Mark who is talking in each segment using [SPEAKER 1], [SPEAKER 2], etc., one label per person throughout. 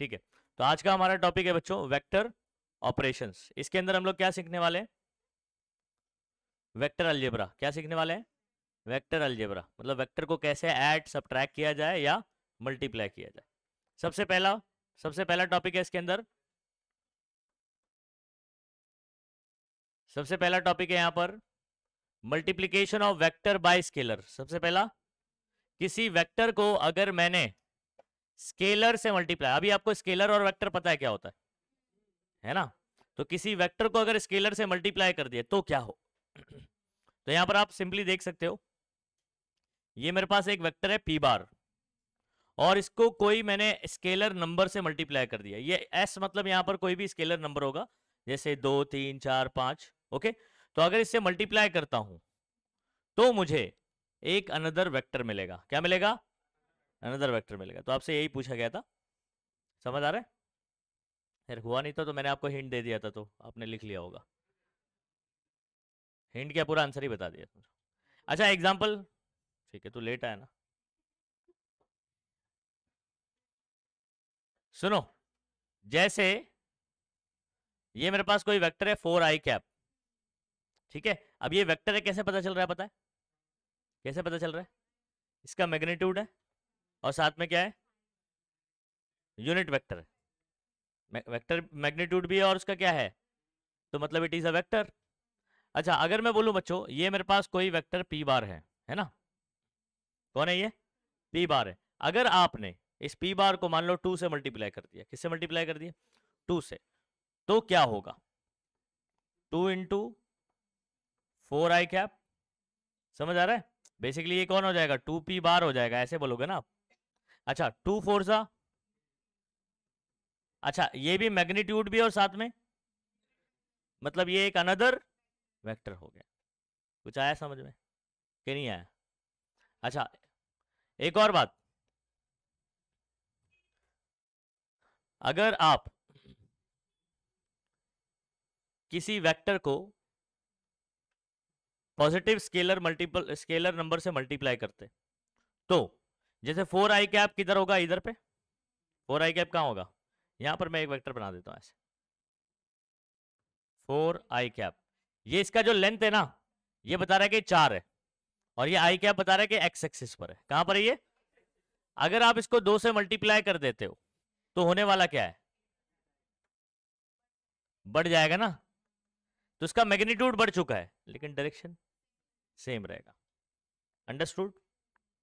[SPEAKER 1] ठीक है तो आज का हमारा टॉपिक है बच्चों वेक्टर ऑपरेशंस इसके अंदर हम लोग क्या सीखने वाले हैं वेक्टर अल्जेब्रा क्या सीखने वाले हैं वेक्टर अल्जेब्रा मतलब वेक्टर को कैसे ऐड सब्ट्रैक्ट किया जाए या मल्टीप्लाई किया जाए सबसे पहला सबसे पहला टॉपिक है इसके अंदर सबसे पहला टॉपिक है यहां पर multiplication of vector by scalar सबसे पहला किसी वेक्टर को अगर मैंने स्केलर से मल्टीप्लाई अभी आपको स्केलर और वेक्टर पता है क्या होता है है ना तो किसी वेक्टर को अगर स्केलर से मल्टीप्लाई कर दिया तो क्या हो तो यहां पर आप सिंपली देख सकते हो ये मेरे पास एक वेक्टर है पी बार और इसको कोई मैंने स्केलर नंबर से मल्टीप्लाई कर दिया ये एस मतलब यहां पर कोई भी स्केलर नंबर होगा जैसे दो तीन चार पांच ओके तो अगर इससे मल्टीप्लाई करता हूं तो मुझे एक अनदर वेक्टर मिलेगा क्या मिलेगा अनदर वेक्टर मिलेगा तो आपसे यही पूछा गया था समझ आ रहा है यार हुआ नहीं था तो मैंने आपको हिंट दे दिया था तो आपने लिख लिया होगा हिंट क्या पूरा आंसर ही बता दिया अच्छा एग्जाम्पल ठीक है तो लेट आया ना सुनो जैसे ये मेरे पास कोई वेक्टर है फोर आई कैप ठीक है अब ये वेक्टर है कैसे पता चल रहा है पता है कैसे पता चल रहा है इसका मैग्नीट्यूड है और साथ में क्या है यूनिट वेक्टर वेक्टर मैग्नीट्यूड भी है और उसका क्या है तो मतलब इट इज़ अ वेक्टर अच्छा अगर मैं बोलूं बच्चों ये मेरे पास कोई वेक्टर पी बार है है ना कौन है ये पी बार है अगर आपने इस पी बार को मान लो टू से मल्टीप्लाई कर दिया किससे मल्टीप्लाई कर दिया टू से तो क्या होगा two into four I cap समझ आ रहा है बेसिकली ये कौन हो जाएगा टू पी बार हो जाएगा ऐसे बोलोगे ना आप अच्छा टू फोर सा अच्छा ये भी मैग्नीट्यूड भी और साथ में मतलब ये एक अनदर वेक्टर हो गया कुछ आया समझ में कि नहीं आया अच्छा एक और बात अगर आप किसी वेक्टर को positive scalar multiple scalar number से मल्टीप्लाई करते तो जैसे फोर आई कैप किधर होगा इधर पे फोर आई कैप कहाँ होगा यहाँ पर मैं एक वेक्टर बना देता हूँ ऐसे फोर आई कैप ये इसका जो लेंथ है ना ये बता रहा है कि चार है और ये आई कैप बता रहा है कि एक्स एक्सिस पर है कहाँ पर है ये अगर आप इसको दो से मल्टीप्लाई कर देते हो तो होने वाला क्या है बढ़ जाएगा ना तो इसका मैग्नीट्यूड बढ़ चुका है लेकिन डायरेक्शन सेम रहेगा अंडरस्टूड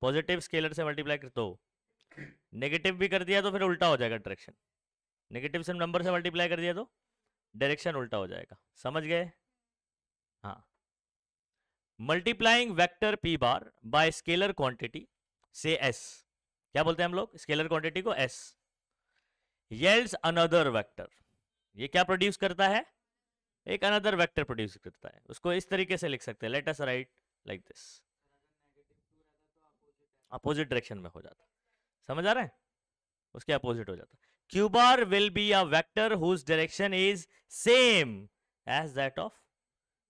[SPEAKER 1] पॉजिटिव स्केलर से मल्टीप्लाई कर दो तो नेगेटिव भी कर दिया तो फिर उल्टा हो जाएगा डायरेक्शन नेगेटिव से नंबर से मल्टीप्लाई कर दिया तो डायरेक्शन उल्टा हो जाएगा समझ गए हाँ multiplying vector P bar by scalar quantity से एस क्या बोलते हैं हम लोग स्केलर क्वांटिटी को एस येल्स अनदर वेक्टर ये क्या प्रोड्यूस करता है एक अनदर वेक्टर प्रोड्यूस करता है उसको इस तरीके से लिख सकते हैं let write like this opposite direction में हो जाता समझ आ रहे हैं उसके अपोजिट हो जाता Q bar will be a vector whose direction is same as that of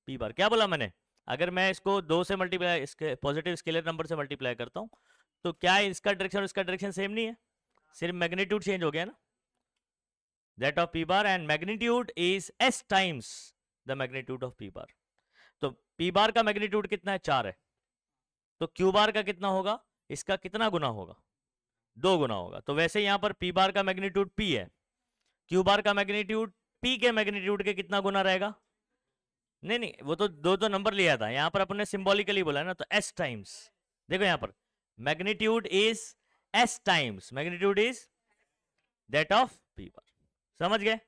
[SPEAKER 1] P bar क्या बोला मैंने अगर मैं इसको दो से मल्टीप्लाई इसके पॉजिटिव स्केलर नंबर से मल्टीप्लाई करता हूँ तो क्या इसका डायरेक्शन और इसका डायरेक्शन सेम नहीं है सिर्फ मैग्नीट्यूड चेंज हो गया ना that of P bar and magnitude is S times the magnitude of P bar तो पी बार का मैग्नीट्यूड कितना है चार है तो क्यू बार का कितना होगा इसका कितना गुना होगा दो गुना होगा तो वैसे यहां पर पी बार का मैग्नीट्यूड पी है क्यू बार का मैग्नीट्यूड पी के मैग्नीट्यूड के कितना गुना रहेगा नहीं नहीं वो तो दो दो तो नंबर लिया था यहां पर अपने सिंबॉलिकली बोला ना तो एस टाइम्स देखो यहां पर magnitude is S times magnitude is that of P bar समझ गए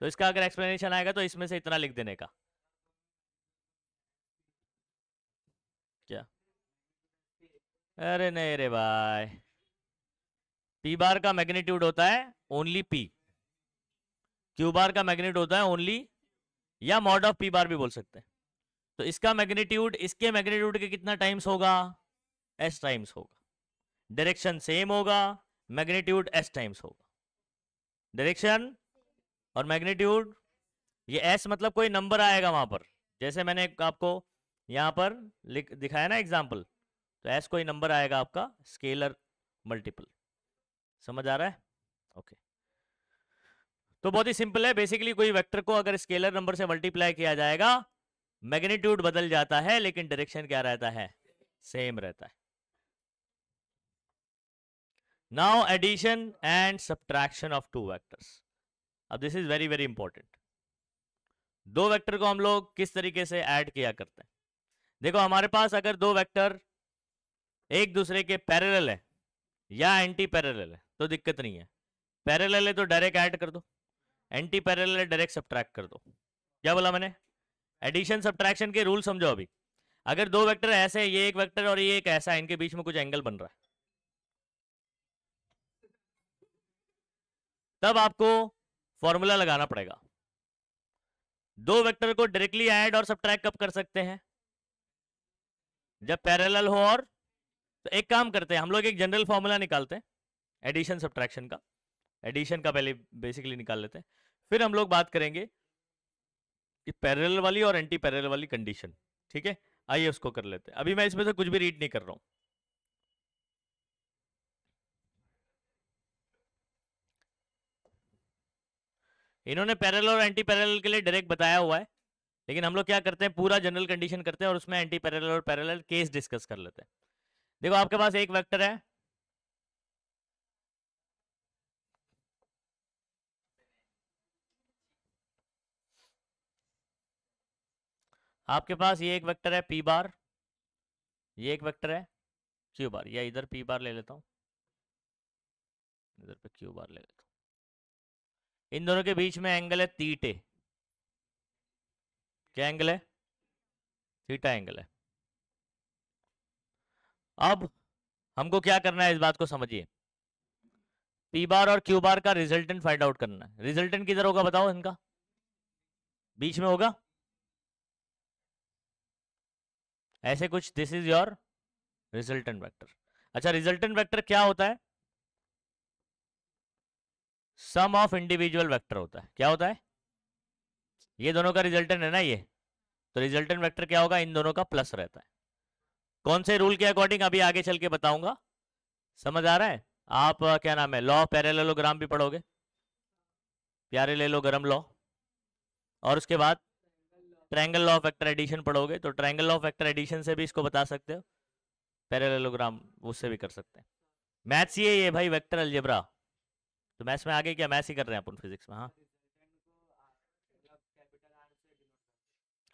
[SPEAKER 1] तो इसका अगर एक्सप्लेनेशन आएगा तो इसमें से इतना लिख देने का क्या अरे नहीं रे भाई पी बार का मैग्नीट्यूड होता है ओनली पी क्यू बार का मैग्नीट होता है ओनली या मॉड ऑफ पी बार भी बोल सकते हैं तो इसका मैग्नीट्यूड इसके मैग्नीट्यूड के कितना टाइम्स होगा एस टाइम्स होगा डायरेक्शन सेम होगा मैग्नीट्यूड एस टाइम्स होगा डायरेक्शन और मैग्नीट्यूड ये एस मतलब कोई नंबर आएगा वहां पर जैसे मैंने आपको यहां पर दिखाया ना एग्जाम्पल तो एस कोई नंबर आएगा आपका स्केलर मल्टीपल समझ आ रहा है ओके तो बहुत ही सिंपल है बेसिकली कोई वेक्टर को अगर स्केलर नंबर से मल्टीप्लाई किया जाएगा मैग्नीट्यूड बदल जाता है लेकिन डायरेक्शन क्या रहता है सेम रहता है now addition and subtraction of two vectors अब this is very very important दो वेक्टर को हम लोग किस तरीके से ऐड किया करते हैं देखो हमारे पास अगर दो वेक्टर एक दूसरे के पैरेलल है या एंटी पैरेलल है तो दिक्कत नहीं है पैरेलल है तो डायरेक्ट ऐड कर दो एंटी पैरेलल है डायरेक्ट सब्ट्रैक्ट कर दो क्या बोला मैंने एडिशन सब्ट्रैक्शन के रूल समझो अभी अगर दो वेक्टर ऐसे ये एक वेक्टर और ये एक ऐसा इनके बीच में कुछ एंगल बन रहा है तब आपको फॉर्मूला लगाना पड़ेगा दो वेक्टर को डायरेक्टली ऐड और सब्ट्रैक्ट कब कर सकते हैं जब पैरेलल हो और तो एक काम करते हैं हम लोग एक जनरल फॉर्मूला निकालते हैं एडिशन सब्ट्रैक्शन का एडिशन का पहले बेसिकली निकाल लेते हैं फिर हम लोग बात करेंगे पैरेलल वाली और एंटी पैरेलल वाली कंडीशन ठीक है आइए उसको कर लेते हैं अभी मैं इसमें से कुछ भी रीड नहीं कर रहा हूं इन्होंने पैरेलल और एंटी पैरेलल के लिए डायरेक्ट बताया हुआ है लेकिन हम लोग क्या करते हैं पूरा जनरल कंडीशन करते हैं और उसमें एंटी पैरेलल और पैरेलल केस डिस्कस कर लेते हैं देखो आपके पास एक वेक्टर है आपके पास ये एक वेक्टर है पी बार ये एक वेक्टर है क्यू बार या इधर पी बार ले लेता हूं इधर पे क्यू बार ले लेता हूं इन दोनों के बीच में एंगल है तीटे क्या एंगल है थीटा एंगल है अब हमको क्या करना है इस बात को समझिए पी बार और क्यू बार का रिजल्टेंट फाइंड आउट करना है रिजल्टेंट किधर होगा बताओ इनका बीच में होगा ऐसे कुछ this is your resultant vector अच्छा रिजल्टेंट वेक्टर क्या होता है सम ऑफ इंडिविजुअल वेक्टर होता है क्या होता है ये दोनों का रिजल्टेंट है ना ये तो रिजल्टेंट वेक्टर क्या होगा इन दोनों का प्लस रहता है कौन से रूल के अकॉर्डिंग अभी आगे चल के बताऊंगा समझ आ रहा है आप क्या नाम है लॉ पैरेलोग्राम भी पढ़ोगे प्यारे ले लो गरम लॉ और उसके बाद triangle law of vector addition पढ़ोगे तो triangle law of vector addition से भी इसको बता सकते हो पैरेललोग्राम उससे भी कर सकते हैं मैथ्स ये है भाई वेक्टर अलजेब्रा तो मैथ्स में आगे क्या मैथ्स ही कर रहे हैं अपन फिजिक्स में हाँ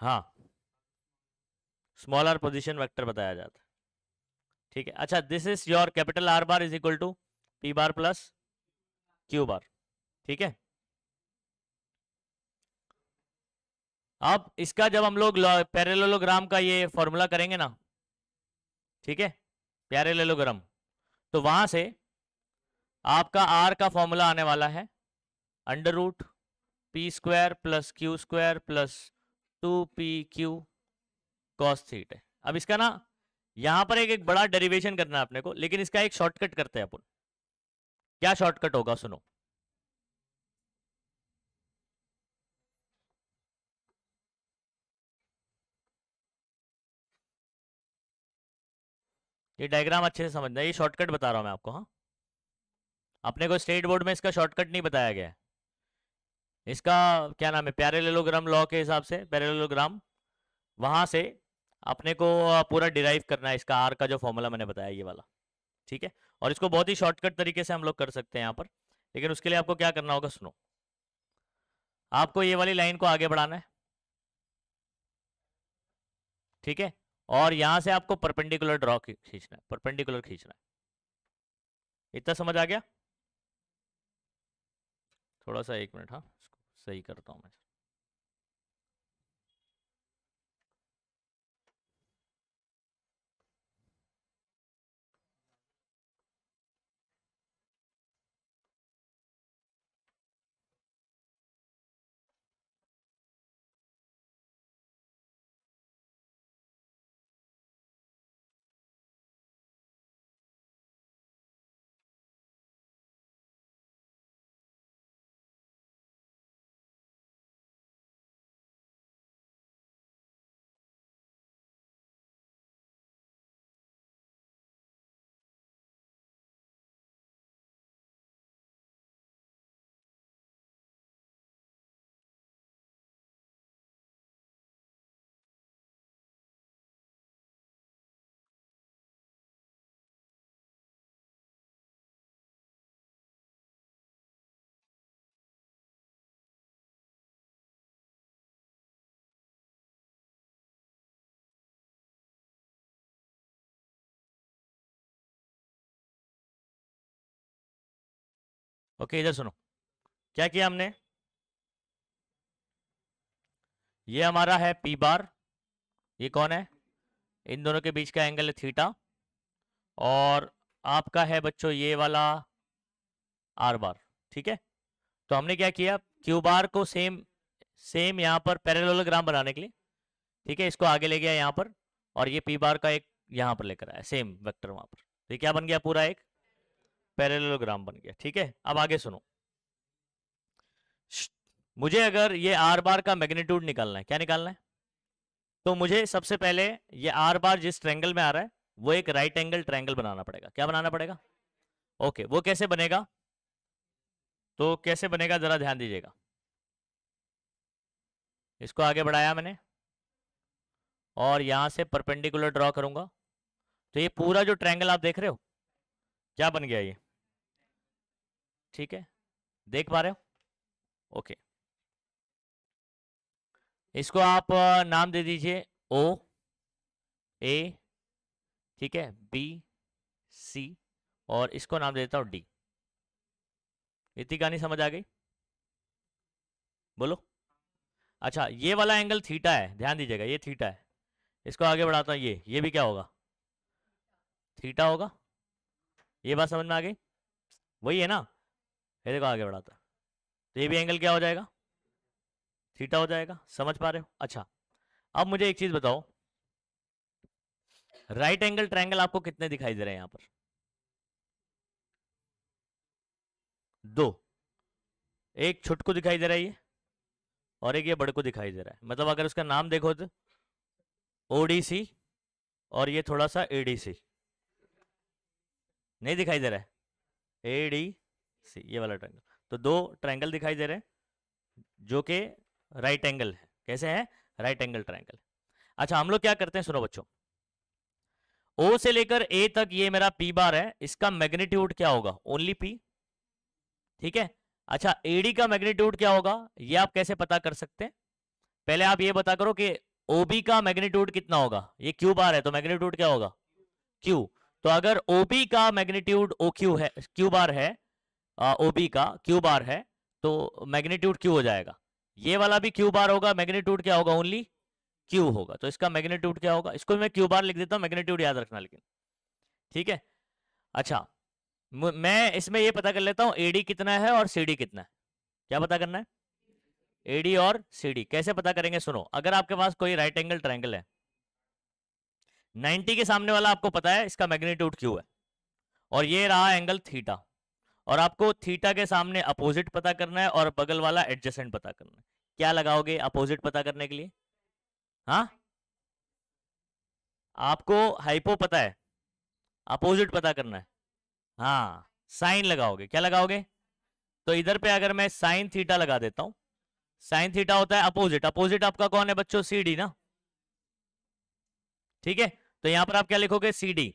[SPEAKER 1] हाँ स्मॉल आर पोजिशन वैक्टर बताया जाता है ठीक है अच्छा this is your capital R bar is equal to P bar plus Q bar ठीक है अब इसका जब हम लोग पैरेललोग्राम का ये फॉर्मूला करेंगे ना ठीक है पैरेललोग्राम तो वहां से आपका आर का फॉर्मूला आने वाला है under root P square plus Q square plus two P Q cos theta अब इसका ना यहां पर एक एक बड़ा डेरिवेशन करना है अपने को लेकिन इसका एक शॉर्टकट करते हैं अपन क्या शॉर्टकट होगा सुनो ये डायग्राम अच्छे से समझना ये शॉर्टकट बता रहा हूं मैं आपको हाँ अपने को स्टेट बोर्ड में इसका शॉर्टकट नहीं बताया गया इसका क्या नाम है प्यारेलोग्राम लॉ के हिसाब से प्यारेलोग्राम वहां से अपने को पूरा डिराइव करना है इसका आर का जो फॉर्मूला मैंने बताया ये वाला ठीक है और इसको बहुत ही शॉर्टकट तरीके से हम लोग कर सकते हैं यहाँ पर लेकिन उसके लिए आपको क्या करना होगा सुनो आपको ये वाली लाइन को आगे बढ़ाना है ठीक है और यहां से आपको परपेंडिकुलर ड्रॉ खींचना है परपेंडिकुलर खींचना है इतना समझ आ गया थोड़ा सा एक मिनट हाँ सही करता हूं मैं ओके इधर सुनो क्या किया हमने ये हमारा है पी बार ये कौन है इन दोनों के बीच का एंगल है थीटा और आपका है बच्चों ये वाला आर बार ठीक है तो हमने क्या किया क्यू बार को सेम सेम यहाँ पर पैरेललोग्राम बनाने के लिए ठीक है इसको आगे ले गया यहाँ पर और ये पी बार का एक यहाँ पर लेकर आया सेम वेक्टर वहाँ पर तो ये क्या बन गया पूरा एक पैरेललोग्राम बन गया ठीक है अब आगे सुनो मुझे अगर ये आर बार का मैग्नीट्यूड निकालना है क्या निकालना है तो मुझे सबसे पहले ये आर बार जिस ट्रैंगल में आ रहा है वो एक राइट एंगल ट्रैंगल बनाना पड़ेगा क्या बनाना पड़ेगा ओके वो कैसे बनेगा तो कैसे बनेगा जरा ध्यान दीजिएगा इसको आगे बढ़ाया मैंने और यहां से परपेंडिकुलर ड्रॉ करूंगा तो ये पूरा जो ट्रायंगल आप देख रहे हो क्या बन गया ये ठीक है देख पा रहे हो ओके इसको आप नाम दे दीजिए ओ ए ठीक है बी सी और इसको नाम दे देता हूँ डी इतनी कहानी समझ आ गई बोलो अच्छा ये वाला एंगल थीटा है ध्यान दीजिएगा ये थीटा है इसको आगे बढ़ाता हूँ ये ये भी क्या होगा थीटा होगा ये बात समझ में आ गई वही है ना ये देखो आगे बढ़ाता तो ये भी एंगल क्या हो जाएगा थीटा हो जाएगा समझ पा रहे हो अच्छा अब मुझे एक चीज बताओ राइट एंगल ट्रायंगल आपको कितने दिखाई दे रहे हैं यहां पर दो एक छुटकू दिखाई दे रहा है ये और एक ये बड़को दिखाई दे रहा है मतलब अगर उसका नाम देखो तो ओडीसी और ये थोड़ा सा एडीसी नहीं दिखाई दे रहा है एडी सी ये वाला ट्रायंगल तो दो ट्रायंगल दिखाई दे रहे हैं जो कि राइट एंगल है कैसे है राइट एंगल ट्रायंगल अच्छा हम लोग क्या करते हैं सुनो बच्चों ओ से लेकर ए तक ये मेरा पी बार है इसका मैग्नीट्यूड क्या होगा ओनली पी ठीक है अच्छा एडी का मैग्नीट्यूड क्या होगा ये आप कैसे पता कर सकते हैं पहले आप ये बता करो कि ओबी का मैग्नीट्यूड कितना होगा ये क्यू बार है तो मैग्नीट्यूड क्या होगा क्यू तो अगर ओबी का मैग्नीट्यूड ओ क्यू है क्यू बार है ओबी का क्यू बार है तो मैग्नीट्यूड क्यू हो जाएगा ये वाला भी क्यू बार होगा मैग्नीट्यूड क्या होगा ओनली क्यू होगा तो इसका मैग्नीट्यूड क्या होगा इसको मैं क्यू बार लिख देता हूँ मैग्नीट्यूड याद रखना लेकिन ठीक है अच्छा मैं इसमें यह पता कर लेता हूँ एडी कितना है और सीडी कितना है क्या पता करना है एडी और सीडी कैसे पता करेंगे सुनो अगर आपके पास कोई राइट एंगल ट्राइंगल है 90 के सामने वाला आपको पता है इसका मैग्नीट्यूड क्यू है और ये रहा एंगल थीटा और आपको थीटा के सामने अपोजिट पता करना है और बगल वाला एडजसेंट पता करना है क्या लगाओगे अपोजिट पता करने के लिए हा आपको हाइपो पता है अपोजिट पता करना है हाँ साइन लगाओगे क्या लगाओगे तो इधर पे अगर मैं साइन थीटा लगा देता हूं साइन थीटा होता है अपोजिट अपोजिट आपका कौन है बच्चों सी डी ना ठीक है तो यहां पर आप क्या लिखोगे सी डी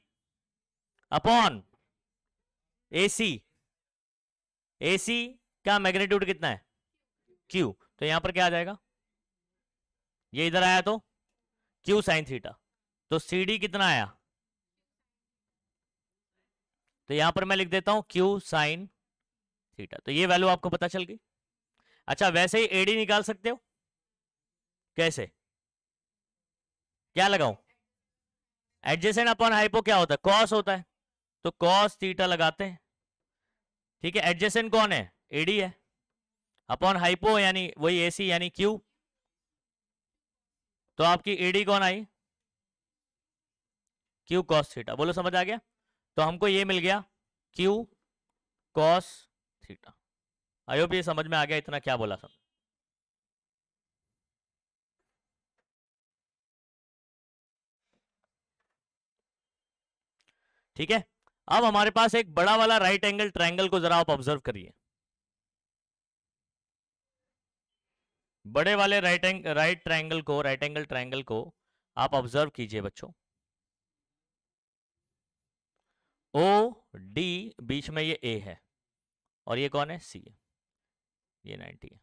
[SPEAKER 1] अपॉन ए सी ए सी का मैग्नेट्यूड कितना है क्यू तो यहां पर क्या आ जाएगा ये इधर आया तो क्यू साइन थीटा तो सी डी कितना आया तो यहां पर मैं लिख देता हूं क्यू साइन थीटा तो ये वैल्यू आपको पता चल गई अच्छा वैसे ही एडी निकाल सकते हो कैसे क्या लगाऊं एडजेसेंट अपॉन हाइपो क्या होता है कॉस होता है तो कॉस थीटा लगाते हैं ठीक है एडजेसेंट कौन है एडी है अपॉन हाइपो यानी वही एसी यानी क्यू तो आपकी एडी कौन आई क्यू कॉस थीटा बोलो समझ आ गया तो हमको ये मिल गया Q cos theta I hope ये समझ में आ गया इतना क्या बोला सब ठीक है अब हमारे पास एक बड़ा वाला राइट एंगल ट्रायंगल को जरा आप ऑब्जर्व करिए बड़े वाले राइट एंग राइट ट्रायंगल को राइट एंगल ट्रायंगल को आप ऑब्जर्व कीजिए बच्चों ओ डी बीच में ये ए है और ये कौन है सी है ये 90 है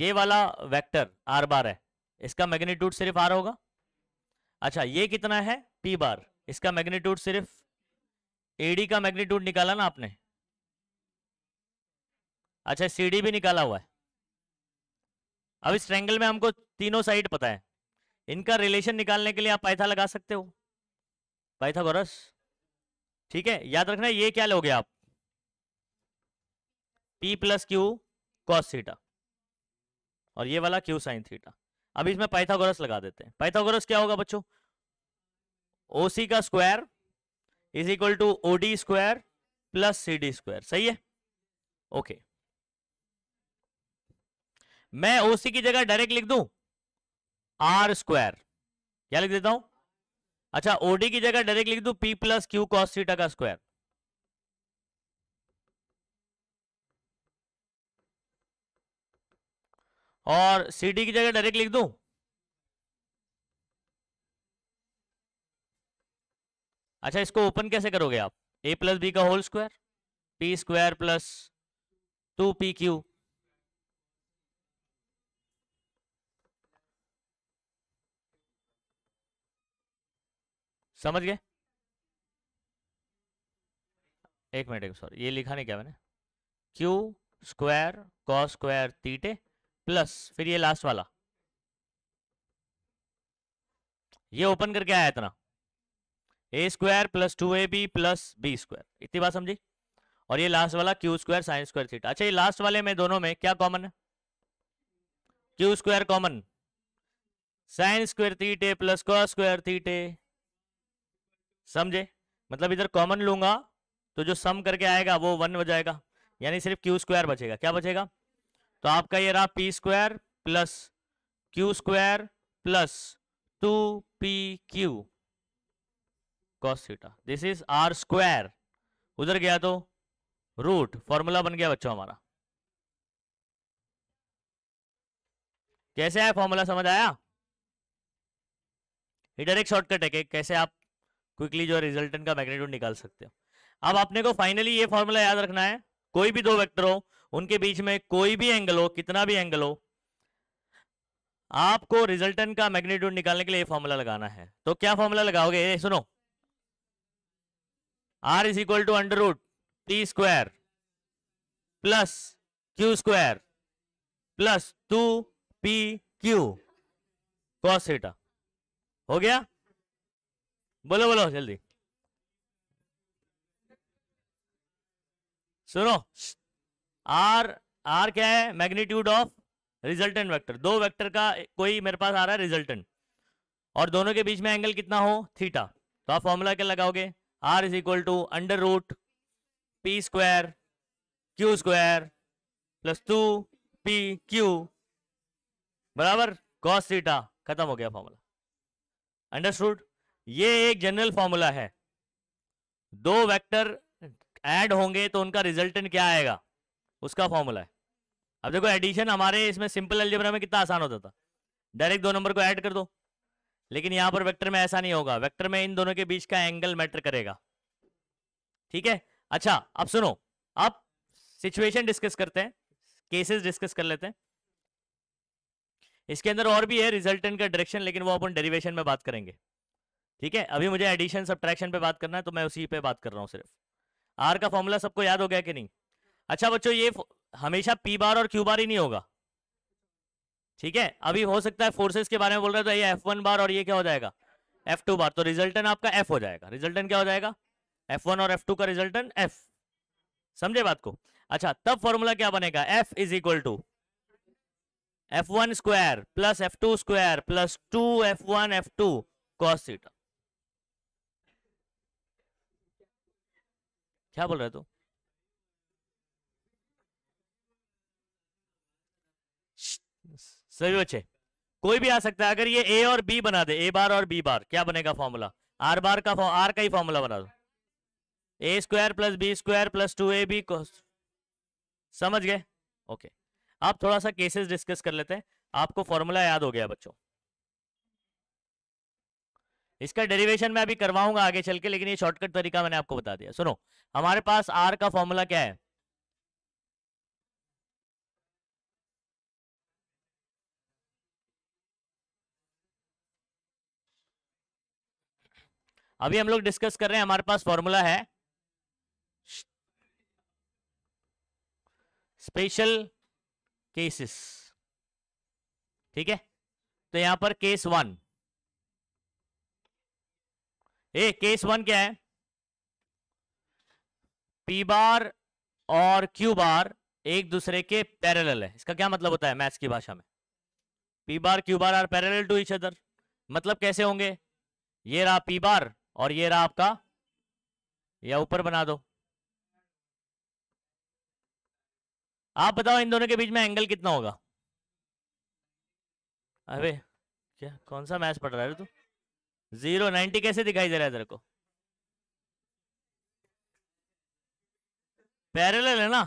[SPEAKER 1] ये वाला वेक्टर आर बार है इसका मैग्नीट्यूड सिर्फ आर होगा अच्छा ये कितना है पी बार इसका मैग्नीट्यूड सिर्फ एडी का मैग्नीट्यूड निकाला ना आपने अच्छा सीडी भी निकाला हुआ है अब इस ट्रैंगल में हमको तीनों साइड पता है इनका रिलेशन निकालने के लिए आप पाइथा लगा सकते हो पाइथागोरस बरस ठीक है याद रखना ये क्या लोगे आप P plus Q cos theta और ये वाला क्यू साइन थीटा अब इसमें पाइथागोरस लगा देते हैं पाइथागोरस क्या होगा बच्चों ओसी का square is equal to OD square plus C D square सही है ओके मैं ओसी की जगह डायरेक्ट लिख दू आर स्क्वायर क्या लिख देता हूं अच्छा ओडी की जगह डायरेक्ट लिख दू पी प्लस क्यू कॉस सीटा का स्क्वायर और सी डी की जगह डायरेक्ट लिख दूं अच्छा इसको ओपन कैसे करोगे आप ए प्लस बी का whole square P square plus two P Q समझ गए एक मिनट सॉरी ये लिखा नहीं क्या मैंने Q square cos square theta plus फिर ये लास्ट वाला ये ओपन करके आया इतना A square plus two A B plus B square इतनी बात समझी और ये लास्ट वाला Q square sine square theta अच्छा ये लास्ट वाले में दोनों में क्या कॉमन है Q square common sine square theta plus cos square theta समझे मतलब इधर कॉमन लूंगा तो जो सम करके आएगा वो वन हो जाएगा यानी सिर्फ क्यू स्क्वायर बचेगा क्या बचेगा तो आपका ये रहा P square plus Q square plus two P Q cos theta this is R square उधर गया तो रूट फॉर्मूला बन गया बच्चों हमारा कैसे आया फॉर्मूला समझ आया इधर एक शॉर्टकट है कि कैसे आप क्विकली जो रिजल्टेंट का मैग्नीट्यूड निकाल सकते हो अब आपने को फाइनली ये फॉर्मूला याद रखना है कोई भी दो वेक्टर हो उनके बीच में कोई भी एंगल हो कितना भी एंगल हो आपको रिजल्टेंट का मैग्नीट्यूड निकालने के लिए ये फॉर्मूला लगाना है तो क्या फॉर्मूला लगाओगे सुनो R is equal to under root P square plus Q square plus two P Q cos theta हो गया बोलो बोलो जल्दी सुनो आर आर क्या है मैग्नीट्यूड ऑफ रिजल्टेंट वेक्टर दो वेक्टर का कोई मेरे पास आ रहा है रिजल्टेंट और दोनों के बीच में एंगल कितना हो थीटा तो आप फॉर्मूला क्या लगाओगे R is equal to under root P square Q square plus two P Q बराबर कॉस थीटा खत्म हो गया फॉर्मूला अंडरस्टूड ये एक जनरल फॉर्मूला है दो वेक्टर ऐड होंगे तो उनका रिजल्टेंट क्या आएगा उसका फॉर्मूला है अब देखो एडिशन हमारे इसमें सिंपल एल्जेब्रा में कितना आसान होता था डायरेक्ट दो नंबर को ऐड कर दो लेकिन यहां पर वेक्टर में ऐसा नहीं होगा वेक्टर में इन दोनों के बीच का एंगल मैटर करेगा ठीक है अच्छा अब सुनो अब सिचुएशन डिस्कस करते हैं केसेस डिस्कस कर लेते हैं इसके अंदर और भी है रिजल्टेंट का डायरेक्शन लेकिन वो अपन डेरिवेशन में बात करेंगे ठीक है अभी मुझे एडिशन सब्ट्रैक्शन पे बात करना है तो मैं उसी पे बात कर रहा हूं सिर्फ आर का फॉर्मूला सबको याद हो गया कि नहीं अच्छा बच्चों ये हमेशा पी बार और क्यू बार ही नहीं होगा ठीक है अभी हो सकता है फोर्सेस के बारे में बोल रहे तो ये एफ वन बार और ये क्या हो जाएगा एफ टू बार तो रिजल्टन आपका एफ हो जाएगा रिजल्टन क्या हो जाएगा एफ वन और एफ टू का रिजल्टन एफ समझे बात को अच्छा तब फॉर्मूला क्या बनेगा F is equal to F one square plus F two square plus two F one F two cos theta क्या बोल रहे तू सभी बच्चे कोई भी आ सकता है अगर ये ए और बी बना दे ए बार और बी बार क्या बनेगा फॉर्मूला आर बार का आर का ही फॉर्मूला बना दो A square plus B square plus two A B को समझ गए ओके आप थोड़ा सा केसेस डिस्कस कर लेते हैं आपको फॉर्मूला याद हो गया बच्चों इसका डेरिवेशन मैं अभी करवाऊंगा आगे चल के लेकिन ये शॉर्टकट तरीका मैंने आपको बता दिया सुनो हमारे पास आर का फॉर्मूला क्या है अभी हम लोग डिस्कस कर रहे हैं हमारे पास फॉर्मूला है स्पेशल केसेस ठीक है तो यहां पर case one A case one क्या है पी बार और क्यू बार एक दूसरे के पैरेलल है इसका क्या मतलब होता है मैथ्स की भाषा में P bar Q bar are parallel to each other मतलब कैसे होंगे ये रहा पी बार और ये रहा आपका या ऊपर बना दो आप बताओ इन दोनों के बीच में एंगल कितना होगा अरे क्या कौन सा मैच पढ़ रहा है तू जीरो नाइनटी कैसे दिखाई दे रहा है तेरे को पैरेलल है ना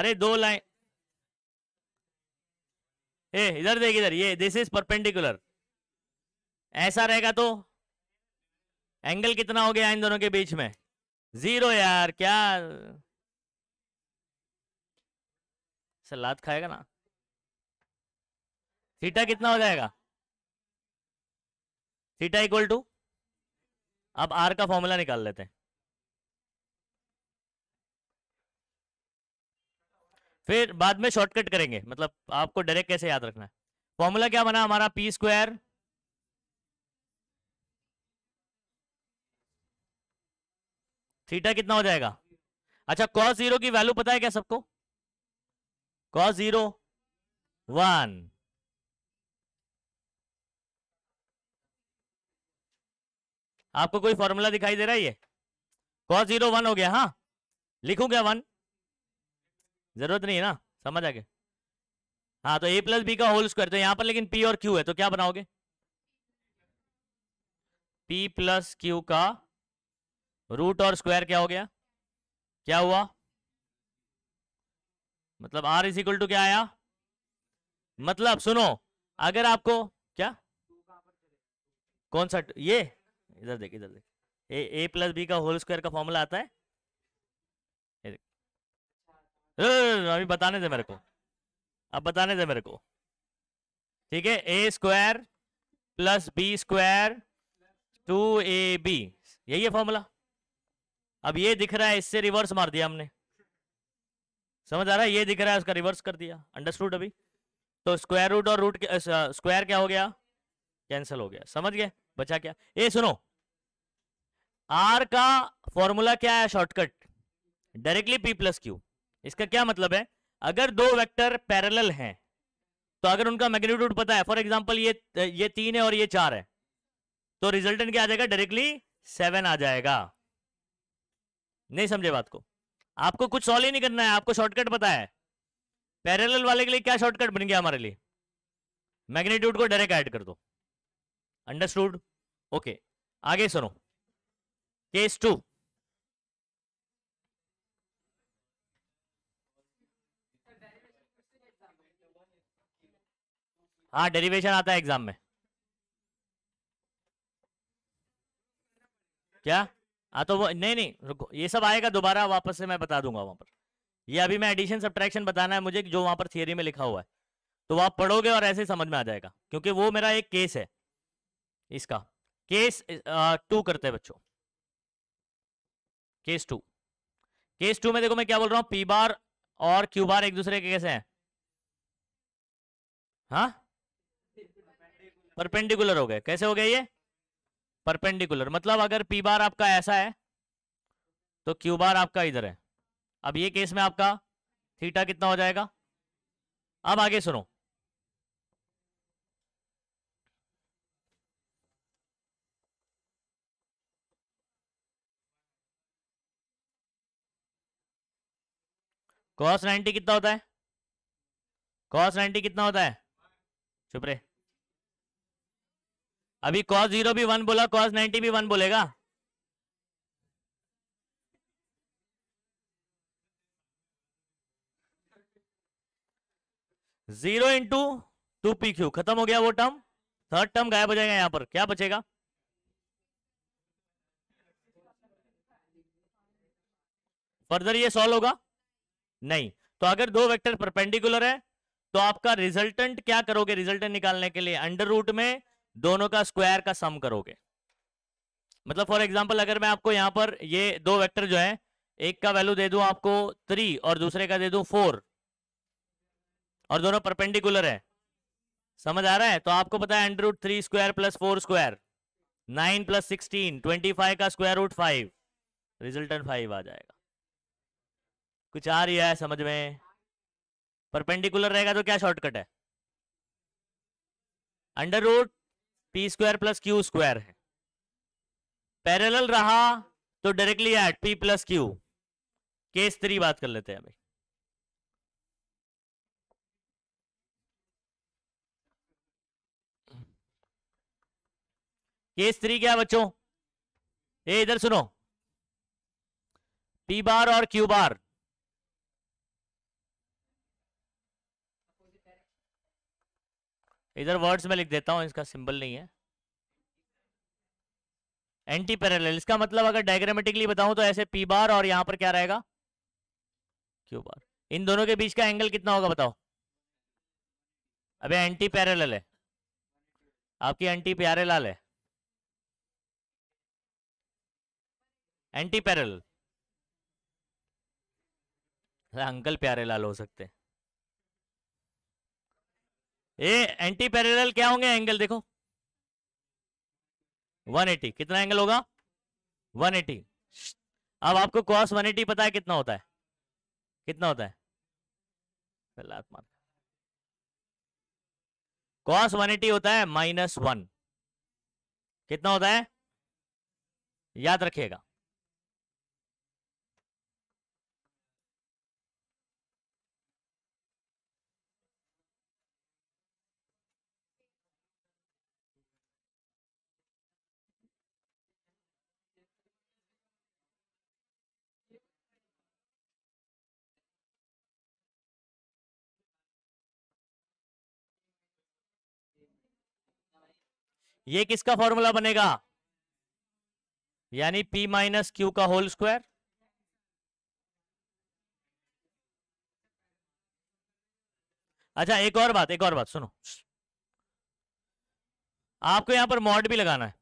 [SPEAKER 1] अरे दो लाइन ए इधर देख इधर ये दिस इज परपेंडिकुलर ऐसा रहेगा तो एंगल कितना हो गया इन दोनों के बीच में जीरो यार क्या सलाद खाएगा ना थीटा कितना हो जाएगा थीटा इक्वल टू अब आर का फॉर्मूला निकाल लेते हैं फिर बाद में शॉर्टकट करेंगे मतलब आपको डायरेक्ट कैसे याद रखना है फॉर्मूला क्या बना हमारा पी स्क्वायर थीटा कितना हो जाएगा अच्छा कॉस जीरो की वैल्यू पता है क्या सबको कॉस जीरो वन आपको कोई फॉर्मूला दिखाई दे रहा है ये कॉस जीरो वन हो गया हाँ लिखू क्या वन जरूरत नहीं है ना समझ आ गया हाँ तो ए प्लस बी का होल स्क्वायर तो यहां पर लेकिन पी और क्यू है तो क्या बनाओगे पी प्लस क्यू का रूट और स्क्वायर क्या हो गया क्या हुआ मतलब आर इज इक्वल टू क्या आया मतलब सुनो अगर आपको क्या कौन सा ये इधर देख इधर देख ए ए प्लस बी का होल स्क्वायर का फॉर्मूला आता है अभी बताने दे मेरे को अब बताने दे मेरे को ठीक है A square plus B square two A B यही है फॉर्मूला अब ये दिख रहा है इससे रिवर्स मार दिया हमने समझ आ रहा है ये दिख रहा है उसका रिवर्स कर दिया अंडरस्टूड अभी तो स्क्वायर रूट और रूट स्क्वायर क्या हो गया कैंसिल हो गया समझ गए बचा क्या ये सुनो आर का फॉर्मूला क्या है shortcut directly P plus Q इसका क्या मतलब है अगर दो वेक्टर पैरेलल हैं तो अगर उनका मैग्नीट्यूड पता है फॉर एग्जांपल ये ये तीन है और ये चार है तो रिजल्टेंट क्या आ जाएगा डायरेक्टली सेवन आ जाएगा नहीं समझे बात को आपको कुछ सॉल्व ही नहीं करना है आपको शॉर्टकट पता है पैरेलल वाले के लिए क्या शॉर्टकट बन गया हमारे लिए मैग्नीट्यूड को डायरेक्ट ऐड कर दो अंडरस्टूड ओके आगे सुनो केस टू हाँ डेरिवेशन आता है एग्जाम में क्या हाँ तो वो नहीं नहीं रुको ये सब आएगा दोबारा वापस से मैं बता दूंगा वहां पर ये अभी मैं एडिशन सब्ट्रैक्शन बताना है मुझे जो वहाँ पर थियरी में लिखा हुआ है तो वो आप पढ़ोगे और ऐसे ही समझ में आ जाएगा क्योंकि वो मेरा एक केस है इसका केस टू करते हैं बच्चों केस टू केस टू में देखो मैं क्या बोल रहा हूँ पी बार और क्यू बार एक दूसरे के कैसे हैं हाँ परपेंडिकुलर हो गए कैसे हो गए ये परपेंडिकुलर मतलब अगर पी बार आपका ऐसा है तो क्यू बार आपका इधर है अब ये केस में आपका थीटा कितना हो जाएगा अब आगे सुनो कॉस 90 कितना होता है कॉस 90 कितना होता है चुप रे अभी कॉस जीरो भी वन बोला कॉस नाइनटी भी वन बोलेगा zero into two P Q खत्म हो गया वो टर्म थर्ड टर्म गायब हो जाएगा यहां पर क्या बचेगा फर्दर ये सॉल्व होगा नहीं तो अगर दो वेक्टर परपेंडिकुलर है तो आपका रिजल्टेंट क्या करोगे रिजल्टेंट निकालने के लिए अंडर रूट में दोनों का स्क्वायर का सम करोगे मतलब फॉर एग्जाम्पल अगर मैं आपको यहां पर ये दो वेक्टर जो है एक का वैल्यू दे दूं आपको थ्री और दूसरे का दे दूं फोर और दोनों परपेंडिकुलर है समझ आ रहा है तो आपको पता है under root three square plus four square nine plus sixteen twenty five का square root five resultant five आ जाएगा कुछ आ रही है समझ में परपेंडिकुलर रहेगा तो क्या शॉर्टकट है under root P square plus Q square है पैरेलल रहा तो directly at P plus Q case three बात कर लेते हैं अभी केस थ्री क्या बच्चों ये इधर सुनो पी बार और क्यू बार इधर वर्ड्स में लिख देता हूं इसका सिंबल नहीं है एंटी पैरेलल इसका मतलब अगर डायग्रामेटिकली बताऊं तो ऐसे पी बार और यहां पर क्या रहेगा क्यू बार इन दोनों के बीच का एंगल कितना होगा बताओ अबे एंटी पैरेलल है आपकी एंटी प्यारे लाल है एंटी पैरेलल हाँ, अंकल प्यारे लाल हो सकते हैं ए एंटी पैरेलल क्या होंगे एंगल देखो 180 कितना एंगल होगा 180 अब आपको कॉस 180 पता है कितना होता है कितना होता है कॉस 180 होता है माइनस वन कितना होता है याद रखिएगा ये किसका फॉर्मूला बनेगा यानी p माइनस क्यू का होल स्क्वायर अच्छा एक और बात एक और बात सुनो आपको यहां पर मॉड भी लगाना है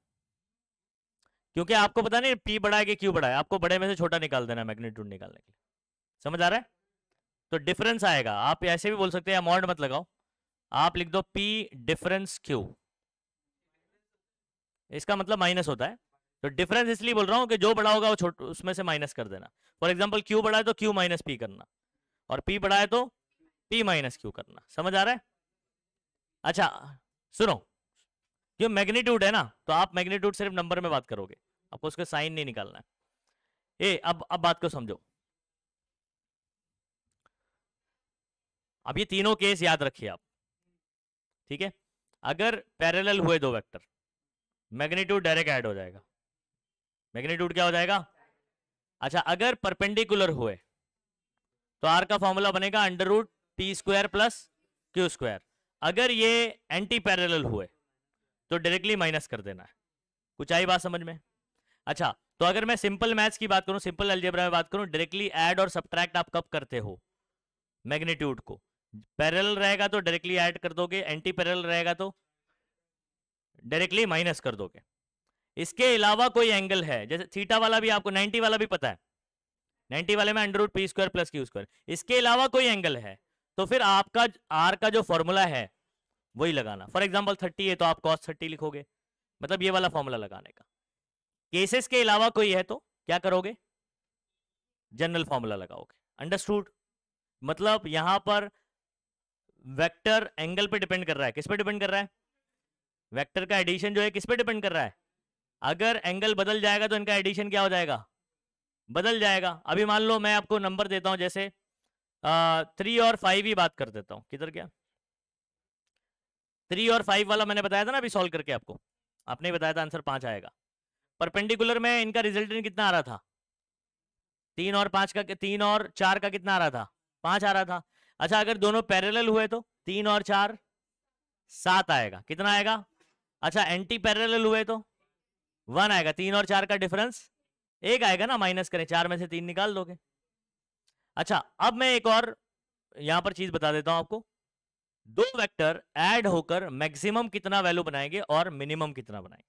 [SPEAKER 1] क्योंकि आपको पता नहीं p बड़ा है कि q बड़ा है आपको बड़े में से छोटा निकाल देना मैग्नीट्यूड निकालने के लिए समझ आ रहा है तो डिफरेंस आएगा आप ऐसे भी बोल सकते हैं मॉड मत लगाओ आप लिख दो p डिफरेंस क्यू इसका मतलब माइनस होता है तो डिफरेंस इसलिए बोल रहा हूँ कि जो बड़ा होगा वो छोट उसमें से माइनस कर देना फॉर एग्जाम्पल क्यू बढ़ाए है तो क्यू माइनस पी करना और पी बढ़ाए है तो पी माइनस क्यू करना समझ आ रहा है अच्छा सुनो जो मैग्नीट्यूड है ना तो आप मैग्नीट्यूड सिर्फ नंबर में बात करोगे आपको उसका साइन नहीं निकालना है ए अब अब बात को समझो अब ये तीनों केस याद रखिए आप ठीक है अगर पैरेलल हुए दो वेक्टर मैग्नीट्यूड डायरेक्ट ऐड हो जाएगा मैग्नीट्यूड क्या हो जाएगा अच्छा अगर परपेंडिकुलर हुए तो आर का फॉर्मूला बनेगा under root P square plus Q square अगर ये एंटी पैरेलल हुए तो डायरेक्टली माइनस कर देना है कुछ आई बात समझ में अच्छा तो अगर मैं सिंपल मैथ्स की बात करूं सिंपल अलजेब्रा में बात करूं डायरेक्टली ऐड और सब्ट्रैक्ट आप कब करते हो मैग्नीट्यूड को पैरेलल रहेगा तो डायरेक्टली ऐड कर दोगे एंटी पैरेलल रहेगा तो डायरेक्टली माइनस कर दोगे इसके अलावा कोई एंगल है जैसे थीटा वाला भी आपको 90 वाला भी पता है 90 वाले में under root P square plus Q square इसके अलावा कोई एंगल है तो फिर आपका आर का जो फॉर्मूला है वही लगाना फॉर एग्जाम्पल थर्टी है तो आप कॉस थर्टी लिखोगे मतलब ये वाला फॉर्मूला लगाने का केसेस के अलावा कोई है तो क्या करोगे जनरल फॉर्मूला लगाओगे अंडरस्टूड मतलब यहां पर वेक्टर एंगल पे डिपेंड कर रहा है किस पे डिपेंड कर रहा है वेक्टर का एडिशन जो है किस पे डिपेंड कर रहा है अगर एंगल बदल जाएगा तो इनका एडिशन क्या हो जाएगा बदल जाएगा अभी मान लो मैं आपको नंबर देता हूं जैसे आ, थ्री और फाइव ही बात कर देता हूं किधर क्या थ्री और फाइव वाला मैंने बताया था ना अभी सॉल्व करके आपको आपने बताया था आंसर पांच आएगा परपेंडिकुलर में इनका रिजल्ट कितना आ रहा था तीन और पांच का तीन और चार का कितना आ रहा था पांच आ रहा था अच्छा अगर दोनों पैरेलल हुए तो तीन और चार सात आएगा कितना आएगा अच्छा एंटी पैरेलल हुए तो वन आएगा तीन और चार का डिफरेंस एक आएगा ना माइनस करें चार में से तीन निकाल दोगे अच्छा अब मैं एक और यहां पर चीज बता देता हूं आपको दो वेक्टर ऐड होकर मैक्सिमम कितना वैल्यू बनाएंगे और मिनिमम कितना बनाएंगे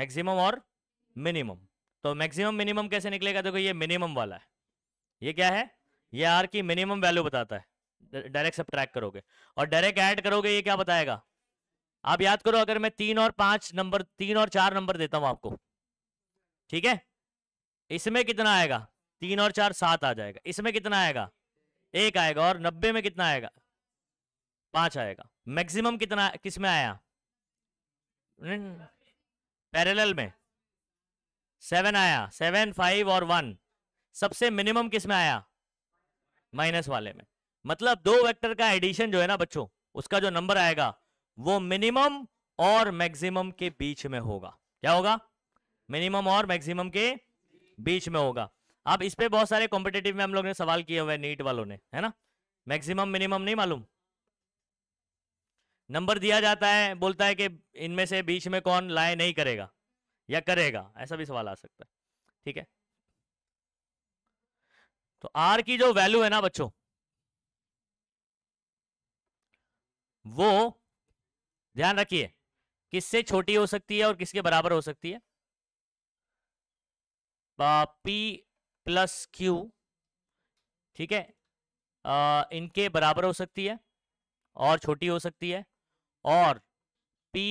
[SPEAKER 1] मैक्सिमम और मिनिमम तो मैक्सिमम मिनिमम कैसे निकलेगा देखो ये मिनिमम वाला है ये क्या है ये आर की मिनिमम वैल्यू बताता है डायरेक्ट सब ट्रैक करोगे और डायरेक्ट ऐड करोगे ये क्या बताएगा आप याद करो अगर मैं तीन और पांच नंबर तीन और चार नंबर देता हूं आपको ठीक है इसमें कितना आएगा तीन और चार सात आ जाएगा इसमें कितना आएगा एक आएगा और नब्बे में कितना आएगा पांच आएगा मैक्सिमम कितना किस में आया पैरेलल में सेवन आया सेवन फाइव और वन सबसे मिनिमम किस में आया माइनस वाले में मतलब दो वेक्टर का एडिशन जो है ना बच्चों उसका जो नंबर आएगा वो मिनिमम और मैक्सिमम के बीच में होगा क्या होगा मिनिमम और मैक्सिमम के बीच में होगा अब इस पे बहुत सारे कॉम्पिटेटिव में हम लोग ने सवाल किए हुए नीट वालों ने है ना मैक्सिमम मिनिमम नहीं मालूम नंबर दिया जाता है बोलता है कि इनमें से बीच में कौन लाए नहीं करेगा या करेगा ऐसा भी सवाल आ सकता है ठीक है तो आर की जो वैल्यू है ना बच्चों वो ध्यान रखिए किससे छोटी हो सकती है और किसके बराबर हो सकती है पी प्लस क्यू ठीक है आ, इनके बराबर हो सकती है और छोटी हो सकती है और पी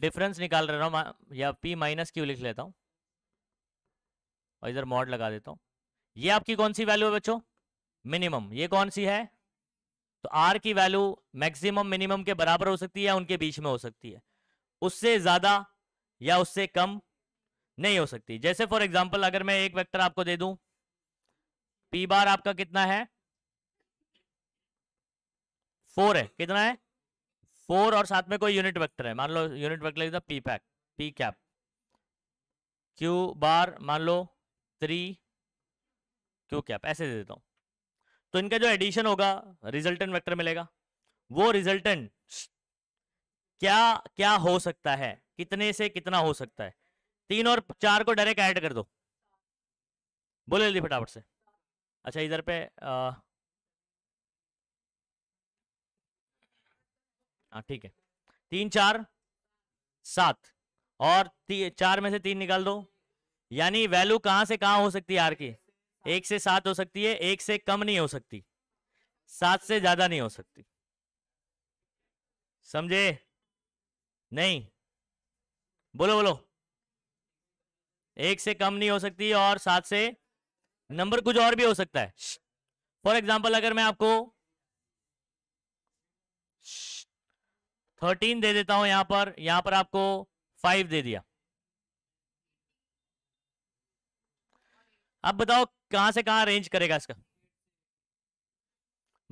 [SPEAKER 1] डिफरेंस निकाल रहा हूँ या पी माइनस क्यू लिख लेता हूँ और इधर मॉड लगा देता हूँ ये आपकी कौन सी वैल्यू है बच्चों मिनिमम ये कौन सी है तो आर की वैल्यू मैक्सिमम मिनिमम के बराबर हो सकती है या उनके बीच में हो सकती है उससे ज्यादा या उससे कम नहीं हो सकती जैसे फॉर एग्जाम्पल अगर मैं एक वैक्टर आपको दे दू पी बार आपका कितना है फोर है कितना है फोर और साथ में कोई यूनिट वेक्टर है मान लो यूनिट वेक्टर लिखता P pack P cap Q bar मान लो थ्री क्यू कैप ऐसे दे देता हूं तो इनका जो एडिशन होगा रिजल्टेंट वेक्टर मिलेगा वो रिजल्टेंट क्या क्या हो सकता है कितने से कितना हो सकता है तीन और चार को डायरेक्ट ऐड कर दो बोले जल्दी फटाफट से अच्छा इधर पे हाँ ठीक है तीन चार सात और ती, चार में से तीन निकाल दो यानी वैल्यू कहां से कहां हो सकती है आर की एक से सात हो सकती है एक से कम नहीं हो सकती सात से ज्यादा नहीं हो सकती समझे नहीं बोलो बोलो एक से कम नहीं हो सकती और सात से नंबर कुछ और भी हो सकता है फॉर एग्जाम्पल अगर मैं आपको थर्टीन दे देता हूं यहां पर यहां पर आपको फाइव दे दिया अब बताओ कहां से कहां रेंज करेगा इसका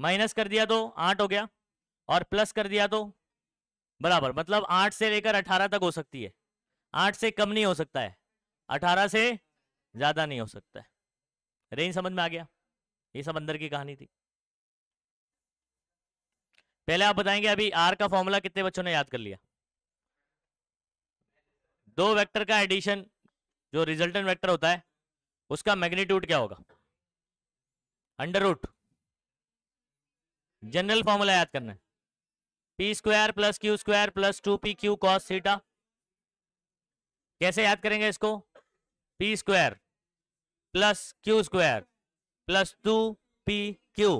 [SPEAKER 1] माइनस कर दिया तो आठ हो गया और प्लस कर दिया तो बराबर मतलब आठ से लेकर अठारह तक हो सकती है आठ से कम नहीं हो सकता है अठारह से ज्यादा नहीं हो सकता है रेंज समझ में आ गया ये सब अंदर की कहानी थी पहले आप बताएंगे अभी आर का फॉर्मूला कितने बच्चों ने याद कर लिया दो वेक्टर का एडिशन जो रिजल्टेंट वेक्टर होता है उसका मैग्नीट्यूड क्या होगा अंडर रूट जनरल फॉर्मूला याद करना है P square plus Q square plus two P Q cos theta कैसे याद करेंगे इसको P square plus Q square plus two P Q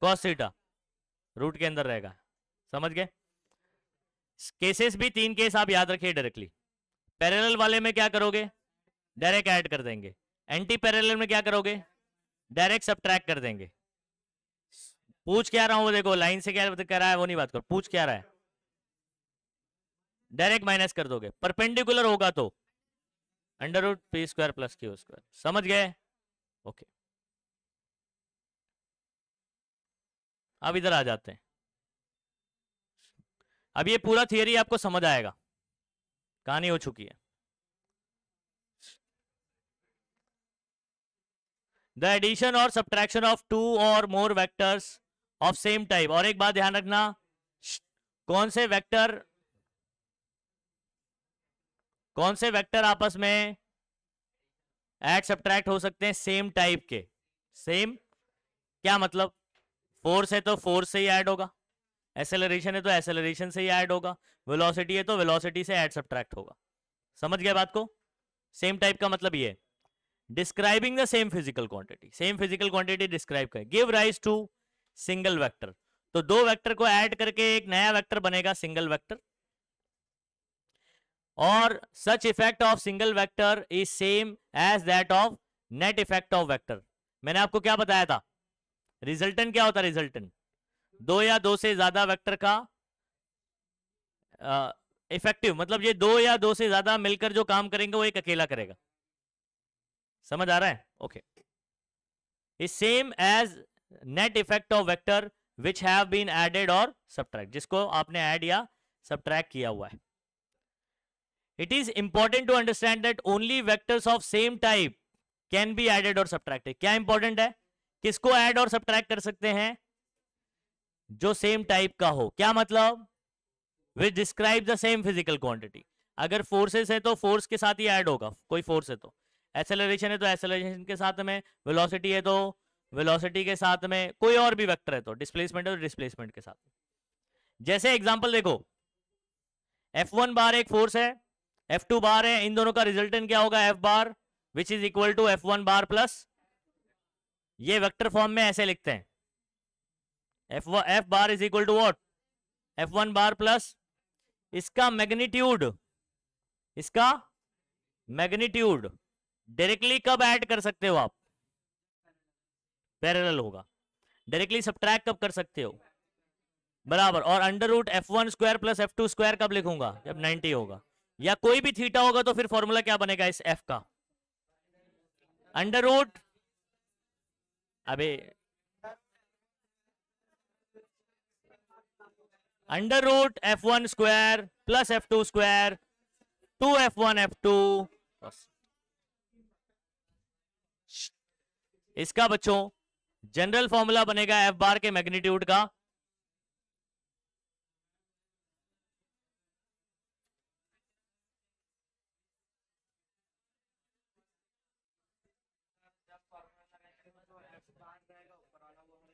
[SPEAKER 1] cos theta root के अंदर रहेगा समझ गए केसेस भी तीन केस आप याद रखिए डायरेक्टली पैरेलल वाले में क्या करोगे डायरेक्ट ऐड कर देंगे एंटी पैरेलल में क्या करोगे डायरेक्ट सब कर देंगे पूछ क्या रहा हूं वो देखो लाइन से क्या कर रहा है वो नहीं बात करो पूछ क्या रहा है डायरेक्ट माइनस कर दोगे परपेंडिकुलर होगा तो under root P square plus Q square समझ गए ओके अब इधर आ जाते हैं अब ये पूरा थियरी आपको समझ आएगा कहानी हो चुकी है द एडिशन और सब्ट्रैक्शन ऑफ टू और more vectors of same type और एक बात ध्यान रखना कौन से वैक्टर कौन से वैक्टर आपस में एड सब्ट्रैक्ट हो सकते हैं सेम टाइप के सेम क्या मतलब फोर्स तो है तो फोर्स से ही ऐड होगा एसेलरेशन है तो एसेलरेशन से ही ऐड होगा वेलोसिटी है तो वेलोसिटी से ऐड सब्ट्रैक्ट होगा समझ गया बात को सेम टाइप का मतलब ये है describing the same physical quantity same physical quantity describe करें give rise to single vector तो दो वेक्टर को ऐड करके एक नया वेक्टर बनेगा सिंगल वेक्टर और such effect of single vector is same as that of net effect of vector मैंने आपको क्या बताया था रिजल्टेंट क्या होता है रिजल्टेंट दो या दो से ज्यादा वेक्टर का इफेक्टिव uh, मतलब ये दो या दो से ज्यादा मिलकर जो काम करेंगे वो एक अकेला करेगा समझ आ रहा है okay is same as net effect of vector which have been added और सब्ट्रैक्ट जिसको आपने एड या सब्ट्रैक्ट किया हुआ है it is important to understand that only vectors of same type can be added और सब्ट्रैक्ट क्या इंपॉर्टेंट है किसको एड और सब्ट्रैक्ट कर सकते हैं जो सेम टाइप का हो क्या मतलब which describe the same physical quantity अगर फोर्सेस है तो फोर्स के साथ ही ऐड होगा कोई फोर्स है तो एक्सेलरेशन है तो एक्सेलरेशन के साथ में वेलोसिटी है तो वेलोसिटी के साथ में कोई और भी वेक्टर है तो डिस्प्लेसमेंट है तो डिस्प्लेसमेंट के साथ जैसे एग्जांपल देखो एफ वन बार एक फोर्स है एफ टू बार है इन दोनों का रिजल्टेंट क्या होगा F bar which is equal to F one bar plus ये वेक्टर फॉर्म में ऐसे लिखते हैं F F bar is equal to what F one bar plus इसका मैग्नीट्यूड इसका मैग्नीट्यूड डायरेक्टली कब ऐड कर सकते हो आप पैरेलल होगा डायरेक्टली सब कब कर सकते हो बराबर और under root F one square plus F two square कब लिखूंगा जब 90 होगा या कोई भी थीटा होगा तो फिर फॉर्मूला क्या बनेगा इस एफ का अंडर रूट अबे under root F one square plus F two square two F one F two इसका बच्चों जनरल फॉर्मूला बनेगा एफ बार के मैग्नीट्यूड का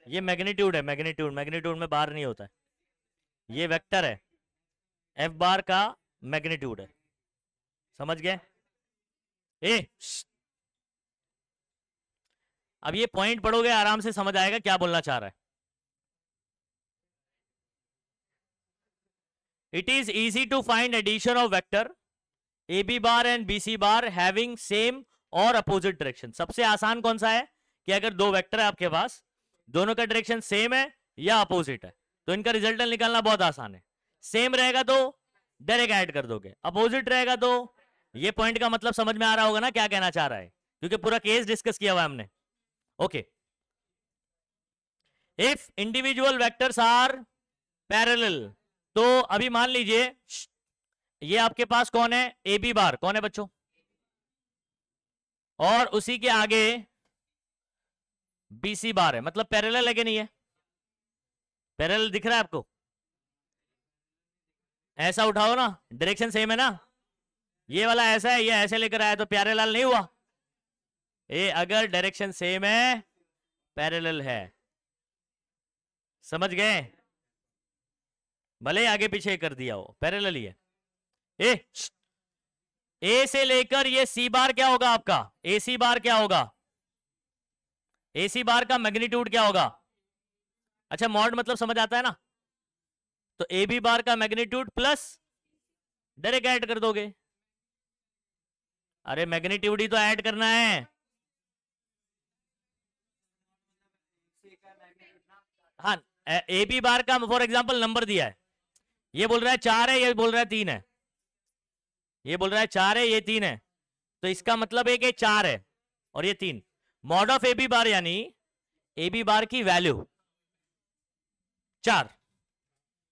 [SPEAKER 1] ये मैग्नीट्यूड है मैग्नीट्यूड मैग्नीट्यूड में बार नहीं होता है ये वेक्टर है एफ बार का मैग्नीट्यूड है समझ गए ए अब ये पॉइंट पढ़ोगे आराम से समझ आएगा क्या बोलना चाह रहा है it is easy to find addition of vector A B bar and B C bar having same और अपोजिट डायरेक्शन सबसे आसान कौन सा है कि अगर दो वेक्टर है आपके पास दोनों का डायरेक्शन सेम है या अपोजिट है तो इनका रिजल्ट निकालना बहुत आसान है सेम रहेगा तो डायरेक्ट ऐड कर दोगे अपोजिट रहेगा तो ये पॉइंट का मतलब समझ में आ रहा होगा ना क्या कहना चाह रहा है क्योंकि पूरा केस डिस्कस किया हुआ हमने okay if individual vectors are parallel तो अभी मान लीजिए ये आपके पास कौन है ए बी बार कौन है बच्चों और उसी के आगे बी सी बार है मतलब पैरेलल है कि नहीं है पैरेलल दिख रहा है आपको ऐसा उठाओ ना डायरेक्शन सेम है ना ये वाला ऐसा है ये ऐसे लेकर आया तो प्यारे लाल नहीं हुआ ए अगर डायरेक्शन सेम है पैरेलल है समझ गए भले आगे पीछे कर दिया हो पैरेलल ही है ए ए से लेकर ये सी बार क्या होगा आपका ए सी बार क्या होगा ए सी बार का मैग्नीट्यूड क्या होगा अच्छा मॉड मतलब समझ आता है ना तो ए बी बार का मैग्नीट्यूड प्लस डायरेक्ट ऐड कर दोगे अरे मैग्नीट्यूड ही तो ऐड करना है हाँ ए बी बार का फॉर एग्जाम्पल नंबर दिया है ये बोल रहा है चार है ये बोल रहा है तीन है ये बोल रहा है चार है ये तीन है तो इसका मतलब है चार है और ये तीन mod of A B bar यानी ए बी बार की वैल्यू चार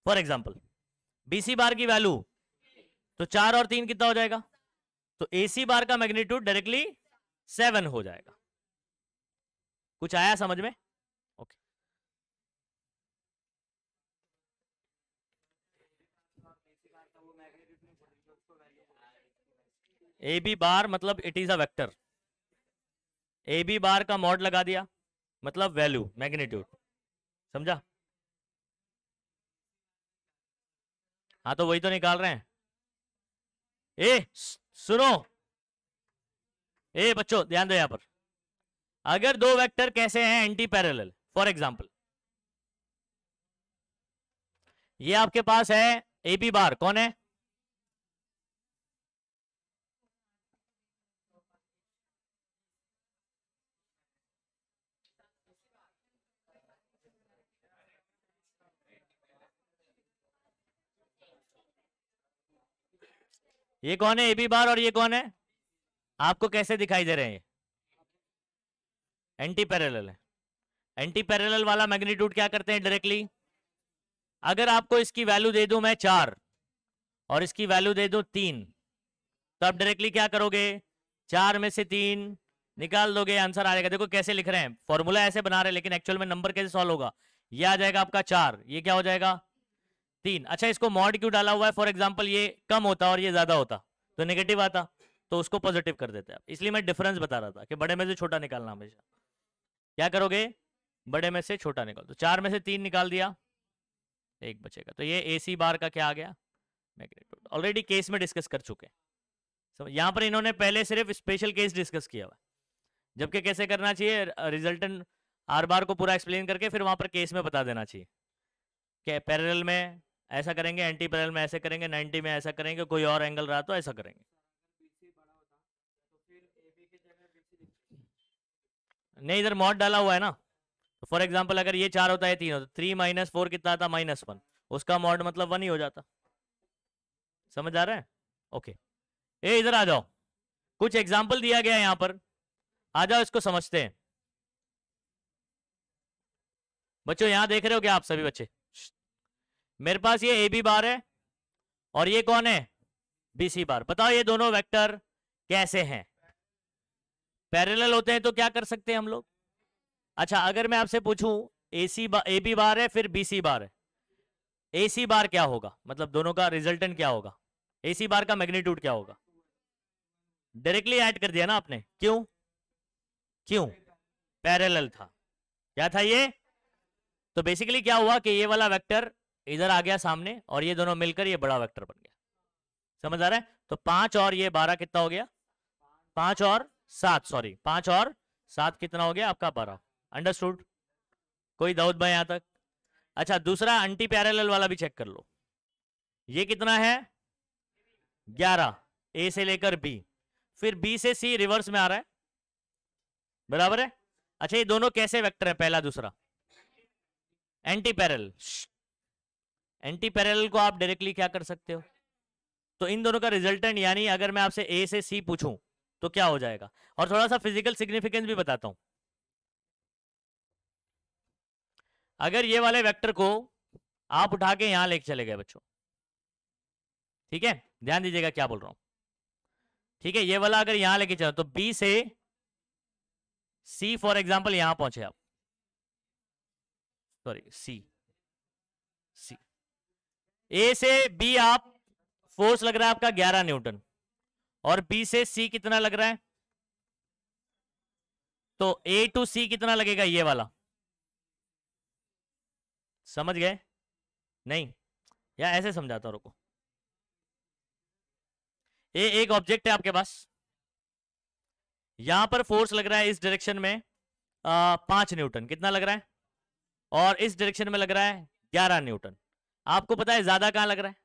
[SPEAKER 1] फॉर एग्जाम्पल बीसी बार की वैल्यू तो चार और तीन कितना हो जाएगा तो एसी बार का मैग्नीट्यूड डायरेक्टली सेवन हो जाएगा कुछ आया समझ में ए बी बार मतलब it is a vector A B bar का मॉड लगा दिया मतलब वैल्यू मैग्नीट्यूड समझा हाँ तो वही तो निकाल रहे हैं ए सुनो ए बच्चों ध्यान दो यहां पर अगर दो वेक्टर कैसे हैं एंटी पैरेलल फॉर एग्जांपल ये आपके पास है ए बी बार कौन है ये कौन है एबी बार और ये कौन है आपको कैसे दिखाई दे रहे हैं ये एंटी पैरेलल है एंटी पैरेलल वाला मैग्नीट्यूड क्या करते हैं डायरेक्टली अगर आपको इसकी वैल्यू दे दूं मैं चार और इसकी वैल्यू दे दूं तीन तो आप डायरेक्टली क्या करोगे चार में से तीन निकाल दोगे आंसर आ जाएगा देखो कैसे लिख रहे हैं फॉर्मूला ऐसे बना रहे हैं लेकिन एक्चुअल में नंबर कैसे सॉल्व होगा ये आ जाएगा आपका चार ये क्या हो जाएगा तीन अच्छा इसको मॉड क्यों डाला हुआ है फॉर एग्जाम्पल ये कम होता और ये ज्यादा होता तो नेगेटिव आता तो उसको पॉजिटिव कर देते हैं इसलिए मैं डिफरेंस बता रहा था कि बड़े में से छोटा निकालना हमेशा क्या करोगे बड़े में से छोटा निकाल दो तो चार में से तीन निकाल दिया एक बचेगा तो ये ए सी बार का क्या आ गया ऑलरेडी केस में डिस्कस कर चुके हैं so, यहाँ पर इन्होंने पहले सिर्फ स्पेशल केस डिस्कस किया हुआ जबकि कैसे करना चाहिए रिजल्टन आर बार को पूरा एक्सप्लेन करके फिर वहां पर केस में बता देना चाहिए पैरल में ऐसा करेंगे एंटी पैरल में ऐसे करेंगे 90 में ऐसा करेंगे कोई और एंगल रहा तो ऐसा करेंगे नहीं इधर मॉड डाला हुआ है ना तो फॉर एग्जाम्पल अगर ये चार होता है तीन होता थ्री माइनस फोर कितना था माइनस वन उसका मॉड मतलब वन ही हो जाता समझ आ रहा है ओके ए इधर आ जाओ कुछ एग्जाम्पल दिया गया है यहाँ पर आ जाओ इसको समझते हैं बच्चों यहां देख रहे हो क्या आप सभी बच्चे मेरे पास ये ए बी बार है और ये कौन है बी सी बार बताओ ये दोनों वेक्टर कैसे हैं पैरेलल होते हैं तो क्या कर सकते हैं हम लोग अच्छा अगर मैं आपसे पूछूं ए सी ए बी बार है फिर बी सी बार है ए सी बार क्या होगा मतलब दोनों का रिजल्टेंट क्या होगा ए सी बार का मैग्नीट्यूड क्या होगा डायरेक्टली ऐड कर दिया ना आपने क्यों क्यों पैरेलल था क्या था ये तो बेसिकली क्या हुआ कि ये वाला वेक्टर इधर आ गया सामने और ये दोनों मिलकर ये बड़ा वेक्टर बन गया समझ आ रहा है तो पांच और ये बारह कितना हो गया पांच और सात सॉरी पांच और सात कितना हो गया आपका बारह अंडरस्टूड कोई दाऊद भाई यहां तक अच्छा दूसरा एंटी पैरेलल वाला भी चेक कर लो ये कितना है ग्यारह ए से लेकर बी फिर बी से सी रिवर्स में आ रहा है बराबर है अच्छा ये दोनों कैसे वेक्टर है पहला दूसरा एंटी पैरल एंटी पैरेलल को आप डायरेक्टली क्या कर सकते हो तो इन दोनों का रिजल्टेंट यानी अगर मैं आपसे ए से सी पूछूं तो क्या हो जाएगा और थोड़ा सा फिजिकल सिग्निफिकेंस भी बताता हूं अगर ये वाले वेक्टर को आप उठा के यहां लेके चले गए बच्चों ठीक है ध्यान दीजिएगा क्या बोल रहा हूं ठीक है ये वाला अगर यहां लेके चलो तो बी से सी फॉर एग्जाम्पल यहां पहुंचे आप सॉरी सी सी ए से बी आप फोर्स लग रहा है आपका ग्यारह न्यूटन और बी से सी कितना लग रहा है तो ए टू सी कितना लगेगा ये वाला समझ गए नहीं या ऐसे समझाता रुको ये एक ऑब्जेक्ट है आपके पास यहां पर फोर्स लग रहा है इस डायरेक्शन में पांच न्यूटन कितना लग रहा है और इस डायरेक्शन में लग रहा है ग्यारह न्यूटन आपको पता है ज्यादा कहां लग रहा है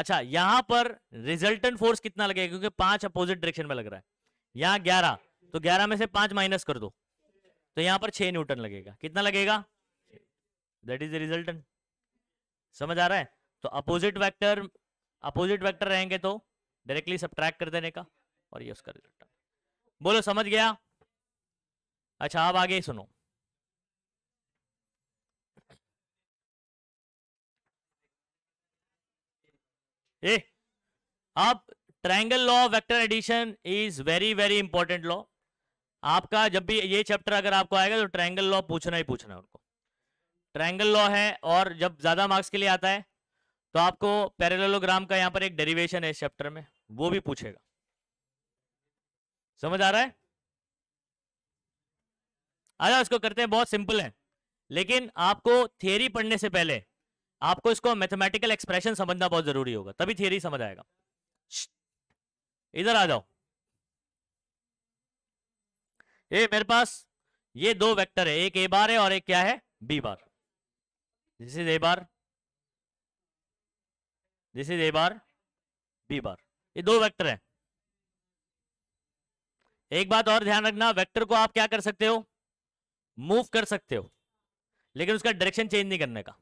[SPEAKER 1] अच्छा यहां पर रिजल्टेंट फोर्स कितना लगेगा क्योंकि पांच अपोजिट डायरेक्शन में लग रहा है यहां ग्यारह तो ग्यारह में से पांच माइनस कर दो तो यहां पर छह न्यूटन लगेगा कितना लगेगा दैट इज द रिजल्टेंट समझ आ रहा है तो अपोजिट वेक्टर अपोजिट वेक्टर रहेंगे तो डायरेक्टली सब्ट्रैक्ट कर देने का और ये उसका रिजल्ट बोलो समझ गया अच्छा आप आगे सुनो ए आप triangle law vector addition is very very important law आपका जब भी ये चैप्टर अगर आपको आएगा तो ट्रायंगल लॉ पूछना ही पूछना है उनको ट्रायंगल लॉ है और जब ज़्यादा मार्क्स के लिए आता है तो आपको पैरेललोग्राम का यहाँ पर एक डेरिवेशन है इस चैप्टर में वो भी पूछेगा समझ आ रहा है अच्छा इसको करते हैं बहुत सिंपल है लेकिन आपको थियरी पढ़ने से पहले आपको इसको मैथमेटिकल एक्सप्रेशन समझना बहुत जरूरी होगा तभी थियरी समझ आएगा इधर आ जाओ ये मेरे पास ये दो वेक्टर है एक ए बार है और एक क्या है B bar this is A bar this is A bar B bar ये दो वेक्टर है एक बात और ध्यान रखना वेक्टर को आप क्या कर सकते हो मूव कर सकते हो लेकिन उसका डायरेक्शन चेंज नहीं करने का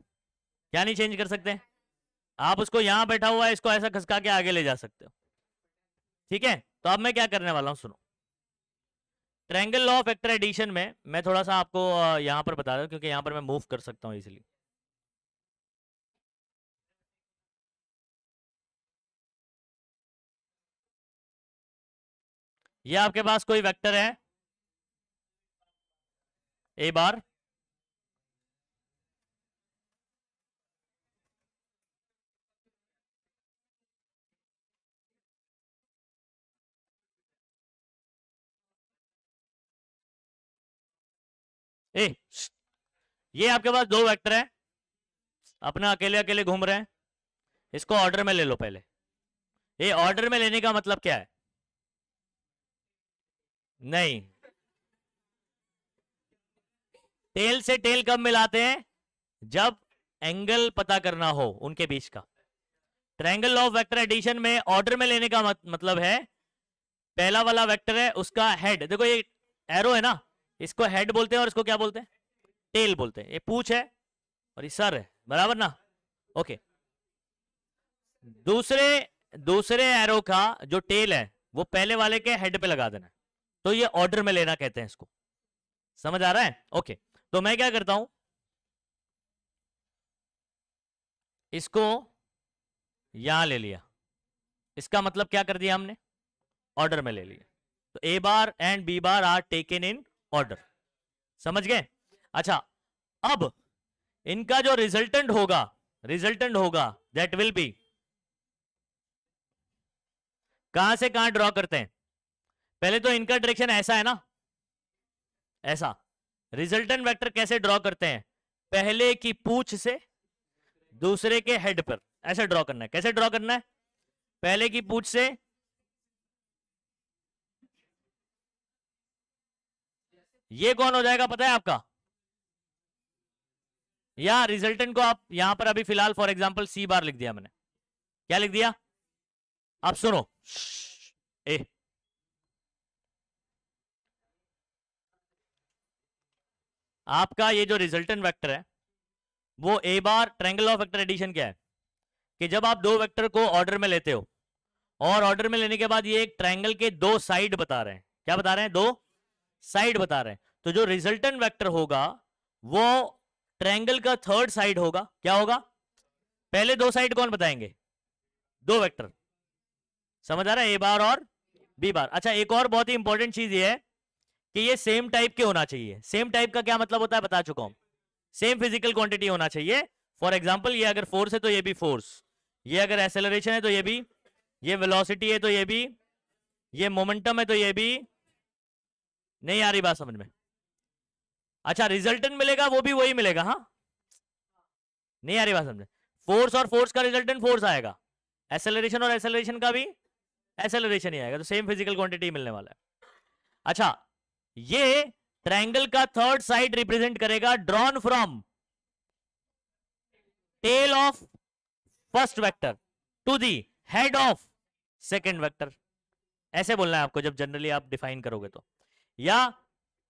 [SPEAKER 1] क्या नहीं चेंज कर सकते आप उसको यहां बैठा हुआ है इसको ऐसा खसका के आगे ले जा सकते हो ठीक है तो अब मैं क्या करने वाला हूं सुनो ट्रैंगल लॉ एक्टर एडिशन में मैं थोड़ा सा आपको यहां पर बता रहा हूं क्योंकि यहां पर मैं मूव कर सकता हूं इसलिए ये आपके पास कोई वेक्टर है ए बार ए ये आपके पास दो वेक्टर है अपना अकेले अकेले घूम रहे हैं इसको ऑर्डर में ले लो पहले ये ऑर्डर में लेने का मतलब क्या है नहीं टेल से टेल कब मिलाते हैं जब एंगल पता करना हो उनके बीच का ट्रायंगल ऑफ वेक्टर एडिशन में ऑर्डर में लेने का मत, मतलब है पहला वाला वेक्टर है उसका हेड देखो ये एरो है ना इसको हेड बोलते हैं और इसको क्या बोलते हैं टेल बोलते हैं ये पूछ है और ये सर है बराबर ना ओके दूसरे दूसरे एरो का जो टेल है वो पहले वाले के हेड पे लगा देना तो ये ऑर्डर में लेना कहते हैं इसको समझ आ रहा है ओके तो मैं क्या करता हूं इसको यहां ले लिया इसका मतलब क्या कर दिया हमने ऑर्डर में ले लिया तो A bar and B bar are taken in order समझ गए अच्छा अब इनका जो रिजल्टेंट होगा रिजल्टेंट होगा दैट विल बी कहां से कहां ड्रॉ करते हैं पहले तो इनका डायरेक्शन ऐसा है ना ऐसा रिजल्टेंट वेक्टर कैसे ड्रॉ करते हैं पहले की पूछ से दूसरे के हेड पर ऐसे ड्रॉ करना है कैसे ड्रॉ करना है पहले की पूछ से ये कौन हो जाएगा पता है आपका या रिजल्टेंट को आप यहां पर अभी फिलहाल फॉर एग्जाम्पल सी बार लिख दिया मैंने क्या लिख दिया आप सुनो ए आपका ये जो रिजल्टेंट वेक्टर है वो A bar triangle of vector addition क्या है कि जब आप दो वेक्टर को ऑर्डर में लेते हो और ऑर्डर में लेने के बाद ये एक ट्रायंगल के दो साइड बता रहे हैं क्या बता रहे हैं दो साइड बता रहे हैं तो जो रिजल्टेंट वेक्टर होगा वो ट्रायंगल का थर्ड साइड होगा क्या होगा पहले दो साइड कौन बताएंगे दो वेक्टर समझ आ रहा है ए बार और बी बार अच्छा एक और बहुत ही इंपॉर्टेंट चीज ये है कि ये सेम टाइप के होना चाहिए सेम टाइप का क्या मतलब होता है बता चुका हूं सेम फिजिकल क्वांटिटी होना चाहिए फॉर एग्जाम्पल ये अगर फोर्स है तो ये भी फोर्स ये अगर एसेलरेशन है तो ये भी ये वेलोसिटी है तो ये भी ये मोमेंटम है तो ये भी नहीं आ रही बात समझ में अच्छा रिजल्टेंट मिलेगा वो भी वही मिलेगा हाँ नहीं आ रही बात समझ में फोर्स और फोर्स का रिजल्टेंट फोर्स आएगा एसेलरेशन और एसेलरेशन का भी एसेलरेशन ही आएगा तो सेम फिजिकल क्वांटिटी मिलने वाला है अच्छा ये ट्रायंगल का थर्ड साइड रिप्रेजेंट करेगा drawn from tail of first vector to the head of second vector ऐसे बोलना है आपको जब जनरली आप डिफाइन करोगे तो या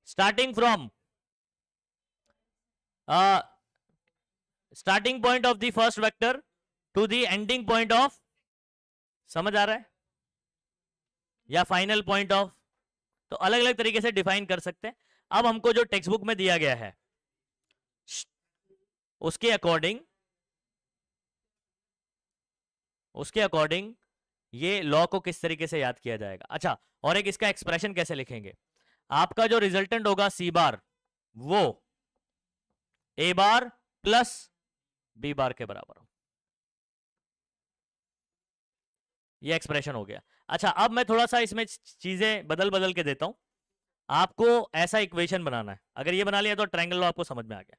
[SPEAKER 1] starting from starting point of the first vector to the ending point of समझ आ रहा है या फाइनल पॉइंट ऑफ तो अलग अलग तरीके से डिफाइन कर सकते हैं अब हमको जो टेक्स्ट बुक में दिया गया है उसके अकॉर्डिंग उसके अकॉर्डिंग ये लॉ को किस तरीके से याद किया जाएगा अच्छा और एक इसका एक्सप्रेशन कैसे लिखेंगे आपका जो रिजल्टेंट होगा सी बार वो A bar plus B bar के बराबर ये एक्सप्रेशन हो गया अच्छा अब मैं थोड़ा सा इसमें चीजें बदल बदल के देता हूं आपको ऐसा इक्वेशन बनाना है अगर ये बना लिया तो ट्रायंगल आपको समझ में आ गया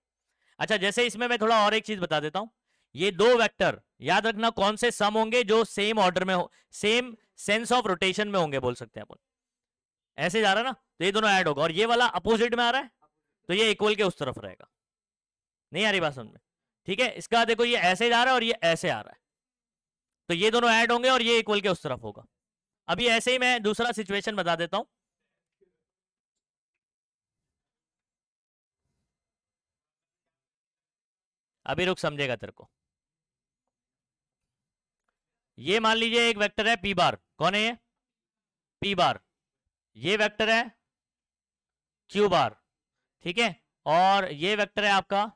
[SPEAKER 1] अच्छा जैसे इसमें मैं थोड़ा और एक चीज बता देता हूं ये दो वेक्टर याद रखना कौन से सम होंगे जो सेम ऑर्डर में हो सेम सेंस ऑफ रोटेशन में होंगे बोल सकते हैं अपन ऐसे जा रहा है ना तो ये दोनों ऐड होगा और ये वाला अपोजिट में आ रहा है तो ये इक्वल के उस तरफ रहेगा नहीं आ रही बात समझ में ठीक है इसका देखो ये ऐसे जा रहा है और ये ऐसे आ रहा है तो ये दोनों ऐड होंगे और ये इक्वल के उस तरफ होगा अभी ऐसे ही मैं दूसरा सिचुएशन बता देता हूं अभी रुक समझेगा तेरे को ये मान लीजिए एक वेक्टर है पी बार कौन है ये पी बार ये वेक्टर है क्यू बार ठीक है और ये वेक्टर है आपका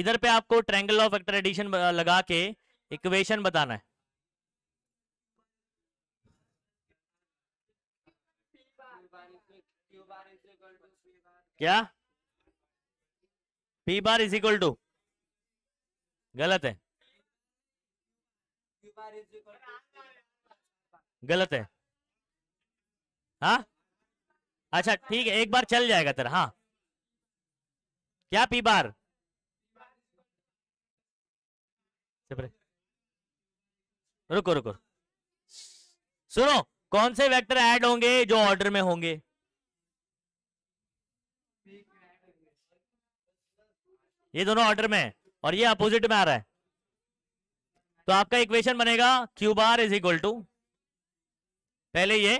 [SPEAKER 1] इधर पे आपको ट्रैंगल ऑफ वेक्टर एडिशन लगा के इक्वेशन बताना है क्या P bar is equal to गलत है गलत है हाँ अच्छा ठीक है एक बार चल जाएगा तेरा हाँ क्या पी बार रुको रुको सुनो कौन से वेक्टर ऐड होंगे जो ऑर्डर में होंगे ये दोनों ऑर्डर में है और ये अपोजिट में आ रहा है तो आपका इक्वेशन बनेगा Q bar is equal to पहले ये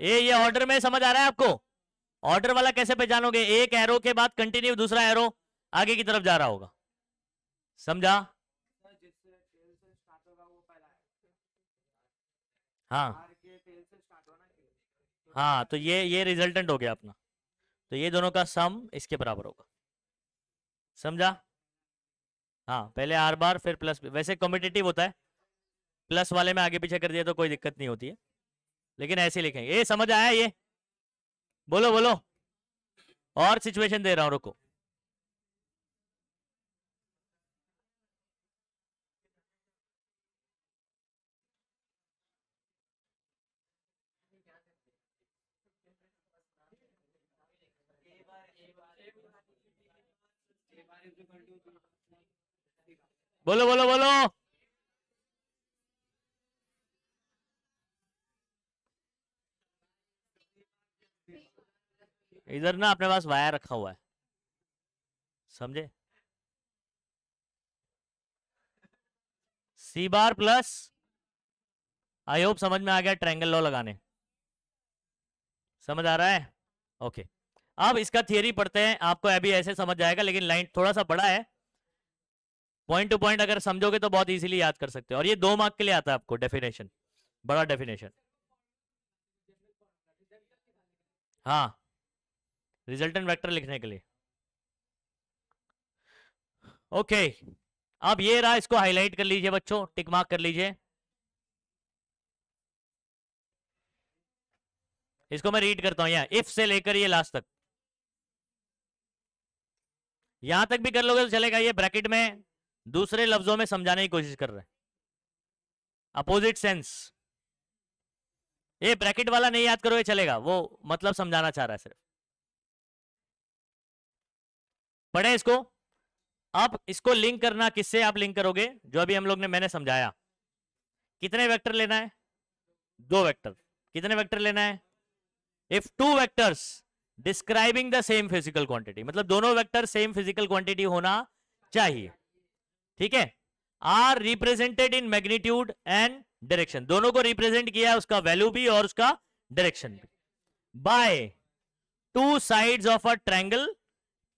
[SPEAKER 1] ये ये ऑर्डर में समझ आ रहा है आपको ऑर्डर वाला कैसे पहचानोगे एक एरो के बाद कंटिन्यू दूसरा एरो आगे की तरफ जा रहा होगा समझा हाँ हाँ तो ये ये रिजल्टेंट हो गया अपना तो ये दोनों का सम इसके बराबर होगा समझा हाँ पहले आर बार फिर प्लस वैसे कॉम्पिटेटिव होता है प्लस वाले में आगे पीछे कर दिया तो कोई दिक्कत नहीं होती है लेकिन ऐसे लिखेंगे ये समझ आया ये बोलो बोलो और सिचुएशन दे रहा हूं रुको बोलो बोलो बोलो इधर ना अपने पास वायर रखा हुआ है समझे सी बार प्लस आई होप समझ में आ गया ट्रैंगल लॉ लगाने समझ आ रहा है ओके अब इसका थियरी पढ़ते हैं आपको अभी ऐसे समझ जाएगा लेकिन लाइन थोड़ा सा बड़ा है पॉइंट टू पॉइंट अगर समझोगे तो बहुत इजीली याद कर सकते हो और ये दो मार्क के लिए आता है आपको डेफिनेशन बड़ा डेफिनेशन हाँ रिजल्टेंट वेक्टर लिखने के लिए ओके okay. अब ये रहा इसको हाईलाइट कर लीजिए बच्चों टिक मार्क कर लीजिए इसको मैं रीड करता हूं यहां इफ से लेकर ये लास्ट तक यहां तक भी कर लोगे तो चलेगा ये ब्रैकेट में दूसरे लफ्जों में समझाने की कोशिश कर रहे अपोजिट सेंस ये ब्रैकेट वाला नहीं याद करो ये चलेगा वो मतलब समझाना चाह रहा है सिर्फ पढ़े इसको अब इसको लिंक करना किससे आप लिंक करोगे जो अभी हम लोग ने मैंने समझाया कितने वेक्टर लेना है दो वेक्टर कितने वेक्टर लेना है if two vectors describing the same physical quantity मतलब दोनों वेक्टर सेम फिजिकल क्वांटिटी होना चाहिए ठीक है are represented in magnitude and direction दोनों को रिप्रेजेंट किया है उसका वैल्यू भी और उसका डायरेक्शन भी by two side of a triangle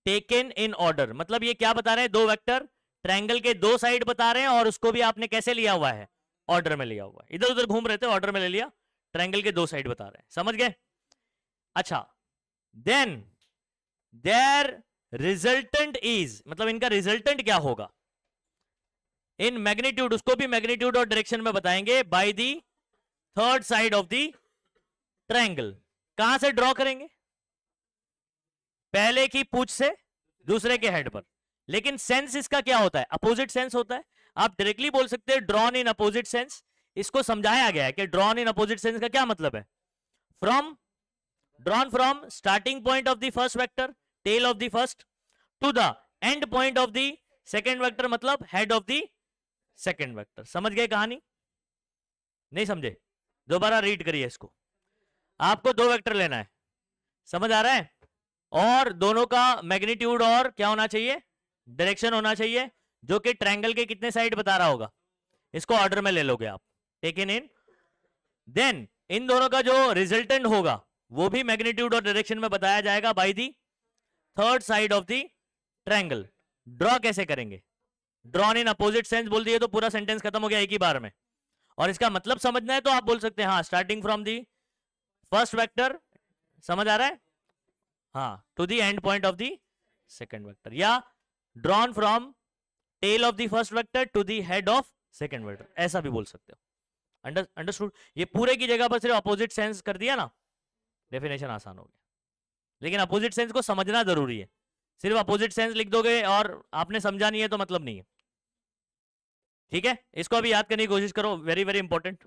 [SPEAKER 1] taken in order मतलब ये क्या बता रहे हैं दो वेक्टर ट्रायंगल के दो साइड बता रहे हैं और उसको भी आपने कैसे लिया हुआ है ऑर्डर में लिया हुआ है इधर उधर घूम रहे थे ऑर्डर में ले लिया ट्रायंगल के दो साइड बता रहे हैं समझ गए अच्छा देन देयर रिजल्टेंट इज मतलब इनका रिजल्टेंट क्या होगा इन मैग्नीट्यूड उसको भी मैग्नीट्यूड और डायरेक्शन में बताएंगे by the third side of the triangle कहां से ड्रॉ करेंगे पहले की पूछ से दूसरे के हेड पर लेकिन सेंस इसका क्या होता है अपोजिट सेंस होता है आप डायरेक्टली बोल सकते हैं ड्रॉन इन अपोजिट सेंस इसको समझाया गया है कि ड्रॉन इन अपोजिट सेंस का क्या मतलब है from drawn from starting point of the first vector tail of the first to the end point of the second vector मतलब head of the second vector समझ गए कहानी नहीं समझे दोबारा रीड करिए इसको आपको दो वेक्टर लेना है समझ आ रहा है और दोनों का मैग्नीट्यूड और क्या होना चाहिए डायरेक्शन होना चाहिए जो कि ट्रायंगल के कितने साइड बता रहा होगा इसको ऑर्डर में ले लोगे आप टेकिन इन देन इन दोनों का जो रिजल्टेंट होगा वो भी मैग्नीट्यूड और डायरेक्शन में बताया जाएगा by the third side of the triangle draw कैसे करेंगे ड्रॉन इन अपोजिट सेंस बोल दिए तो पूरा सेंटेंस खत्म हो गया एक ही बार में और इसका मतलब समझना है तो आप बोल सकते हैं हाँ starting from the first vector समझ आ रहा है हा to the end point of the second vector या drawn from tail of the first vector to the head of second vector ऐसा भी बोल सकते हो अंडरस्टूड ये पूरे की जगह पर सिर्फ अपोजिट सेंस कर दिया ना डेफिनेशन आसान हो गया लेकिन अपोजिट सेंस को समझना जरूरी है सिर्फ अपोजिट सेंस लिख दोगे और आपने समझा नहीं है तो मतलब नहीं है ठीक है इसको अभी याद करने की कोशिश करो वेरी वेरी इंपॉर्टेंट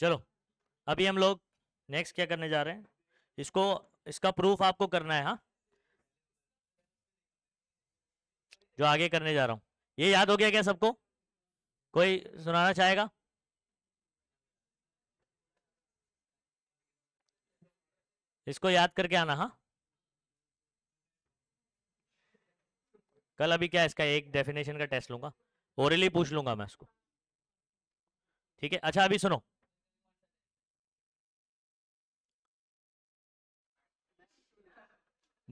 [SPEAKER 1] चलो अभी हम लोग नेक्स्ट क्या करने जा रहे हैं इसको इसका प्रूफ आपको करना है हाँ जो आगे करने जा रहा हूं ये याद हो गया क्या सबको कोई सुनाना चाहेगा इसको याद करके आना हाँ कल अभी क्या इसका एक डेफिनेशन का टेस्ट लूंगा ओरली पूछ लूंगा मैं इसको ठीक है अच्छा अभी सुनो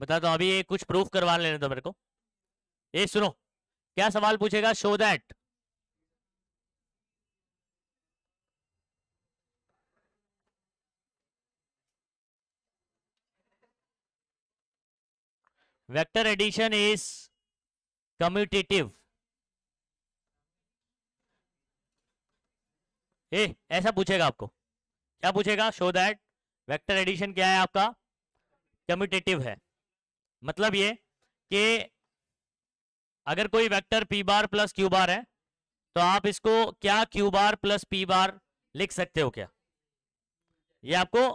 [SPEAKER 1] बता दो अभी ये कुछ प्रूफ करवा लेने दो मेरे को ये सुनो क्या सवाल पूछेगा show that vector addition is commutative ए ऐसा पूछेगा आपको क्या पूछेगा शो दैट वेक्टर एडिशन क्या है आपका कम्यूटेटिव है मतलब ये कि अगर कोई vector P bar plus Q bar है तो आप इसको क्या Q bar plus P bar लिख सकते हो क्या ये आपको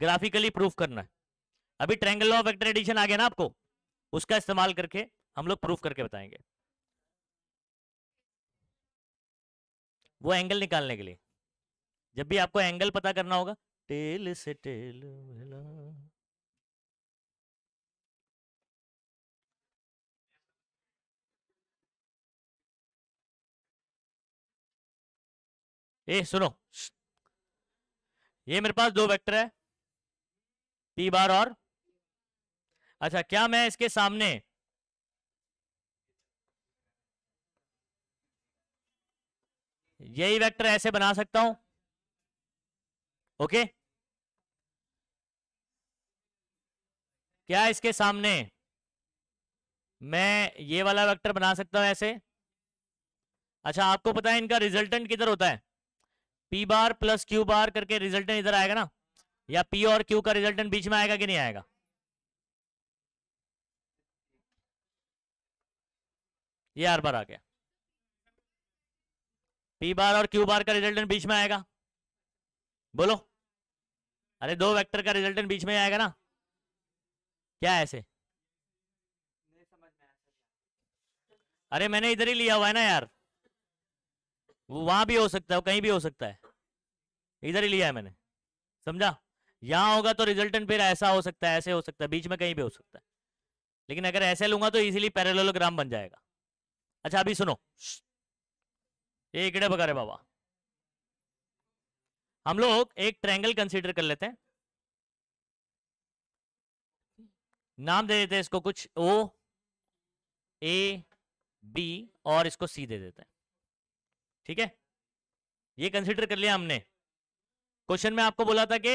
[SPEAKER 1] ग्राफिकली प्रूफ करना है अभी ट्रेंगल लॉ वेक्टर एडिशन आ गया ना आपको उसका इस्तेमाल करके हम लोग प्रूफ करके बताएंगे वो एंगल निकालने के लिए जब भी आपको एंगल पता करना होगा टेल से टेल ए सुनो ये मेरे पास दो वेक्टर है पी बार और अच्छा क्या मैं इसके सामने यही वेक्टर ऐसे बना सकता हूं ओके क्या इसके सामने मैं ये वाला वेक्टर बना सकता हूं ऐसे अच्छा आपको पता है इनका रिजल्टेंट किधर होता है P bar plus Q bar करके रिजल्टेंट इधर आएगा ना या पी और क्यू का रिजल्टेंट बीच में आएगा कि नहीं आएगा ये आर बार आ गया पी बार और क्यू बार का रिजल्टेंट बीच में आएगा बोलो अरे दो वेक्टर का रिजल्टेंट बीच में आएगा ना क्या ऐसे अरे मैंने इधर ही लिया हुआ है ना यार वो वहां भी हो सकता है कहीं भी हो सकता है इधर ही लिया है मैंने समझा यहां होगा तो रिजल्टेंट फिर ऐसा हो सकता है ऐसे हो सकता है बीच में कहीं भी हो सकता है लेकिन अगर ऐसे लूंगा तो इजिली पैरेललोग्राम बन जाएगा अच्छा अभी सुनो ये किड़े बाबा हम लोग एक ट्रैंगल कंसीडर कर लेते हैं नाम दे देते हैं इसको कुछ ओ ए बी और इसको सी दे देते हैं ठीक है ये कंसीडर कर लिया हमने क्वेश्चन में आपको बोला था कि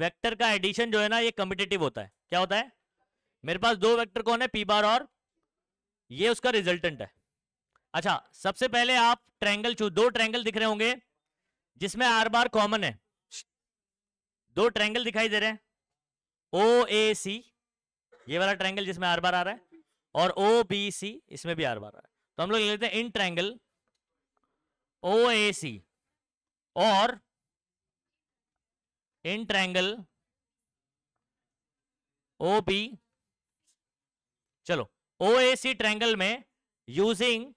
[SPEAKER 1] वेक्टर का एडिशन जो है ना ये कम्पिटेटिव होता है क्या होता है मेरे पास दो वेक्टर कौन है पी बार और ये उसका रिजल्टेंट है अच्छा सबसे पहले आप ट्रैंगल चूज दो ट्रैंगल दिख रहे होंगे जिसमें आर बार कॉमन है दो ट्रैंगल दिखाई दे रहे हैं ओ ए सी ये वाला ट्रैंगल जिसमें आर बार आ रहा है और ओ बी सी इसमें भी आर बार आ रहा है तो हम लोग लेते हैं इन ट्रैंगल ओ ए सी और इन ट्रैंगल ओ बी चलो ओ ए सी ट्रैंगल में यूजिंग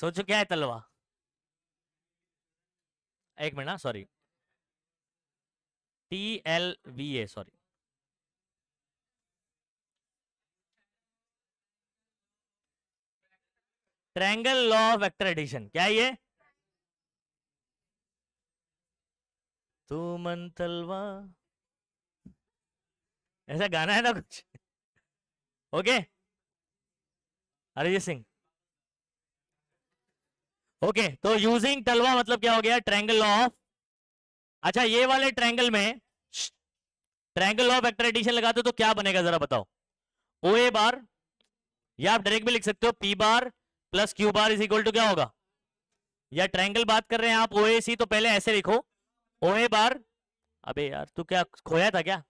[SPEAKER 1] सोचो क्या है तलवा एक मिनट ना sorry T L V A sorry triangle law of vector addition क्या ये तू मन तलवा ऐसा गाना है ना कुछ ओके अरिजीत सिंह ओके तो यूजिंग तलवा मतलब क्या हो गया ट्रैंगल ऑफ अच्छा ये वाले ट्रैंगल में ट्रैंगल ऑफ एक्टर एडिशन लगाते तो क्या बनेगा जरा बताओ ओ ए बार या आप डायरेक्ट भी लिख सकते हो P bar plus Q bar is equal to क्या होगा या ट्रैंगल बात कर रहे हैं आप ओ ए सी तो पहले ऐसे लिखो ओ ए बार अबे यार तू क्या खोया था क्या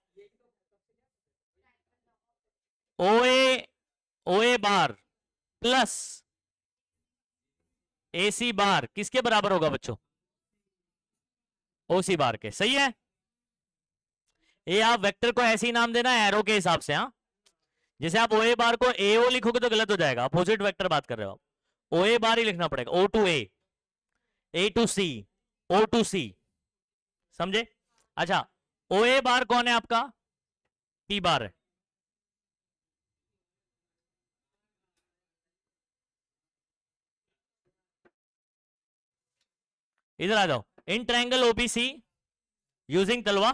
[SPEAKER 1] ओ ए ओ ए बार प्लस ए सी बार किसके बराबर होगा बच्चों ओ सी बार के सही है ये आप वेक्टर को ऐसे ही नाम देना एरो के हिसाब से हाँ जैसे आप ओ ए बार को ए ओ लिखोगे तो गलत हो जाएगा अपोजिट वेक्टर बात कर रहे हो आप ओ ए बार ही लिखना पड़ेगा O to A A to C O to C समझे अच्छा ओ ए बार कौन है आपका पी बार है इधर आ जाओ इन ट्रायंगल ओबीसी यूजिंग तलवा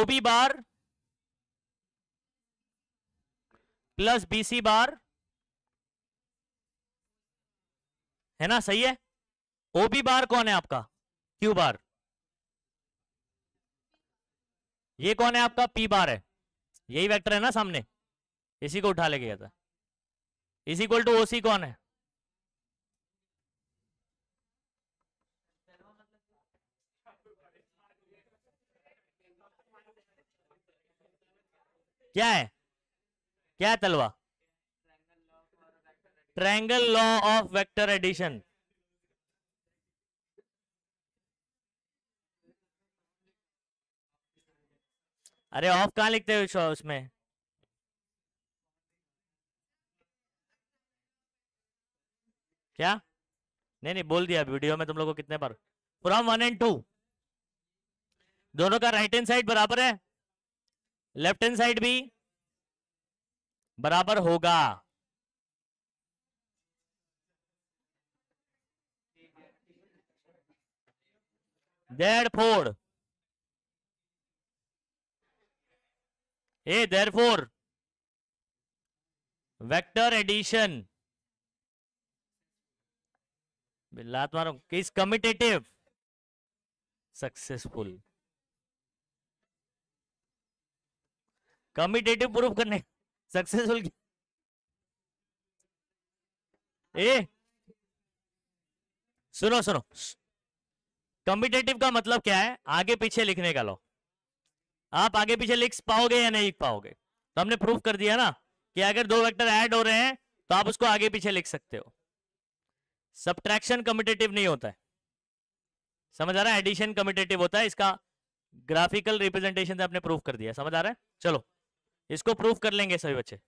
[SPEAKER 1] ओबी बार प्लस बीसी बार है ना सही है ओबी बार कौन है आपका क्यू बार ये कौन है आपका पी बार है यही वेक्टर है ना सामने इसी को उठा ले गया था इज इक्वल टू ओसी कौन है क्या है क्या है तलवा triangle law of vector addition अरे ऑफ कहां लिखते हो उसमें क्या नहीं नहीं बोल दिया वीडियो में तुम लोगों को कितने बार फ्रॉम वन एंड टू दोनों का राइट हैंड साइड बराबर है लेफ्ट हैंड साइड भी बराबर होगा therefore A therefore vector addition लात मारो किस कमिटेटिव सक्सेसफुल कमिटेटिव प्रूफ करने सक्सेसफुल ए सुनो सुनो कम्पिटेटिव का मतलब क्या है आगे पीछे लिखने का लो आप आगे पीछे लिख पाओगे या नहीं लिख पाओगे तो हमने प्रूफ कर दिया ना कि अगर दो वेक्टर ऐड हो रहे हैं तो आप उसको आगे पीछे लिख सकते हो सब्ट्रैक्शन कम्पिटेटिव नहीं होता है समझ आ रहा है एडिशन कम्पिटेटिव होता है इसका ग्राफिकल रिप्रेजेंटेशन से आपने प्रूफ कर दिया समझ आ रहा है चलो इसको प्रूफ कर लेंगे सभी बच्चे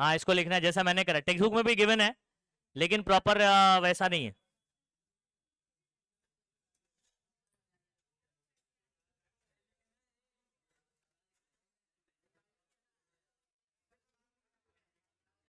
[SPEAKER 1] हाँ इसको लिखना है जैसा मैंने करा टेक्स्ट बुक में भी गिवन है लेकिन प्रॉपर वैसा नहीं है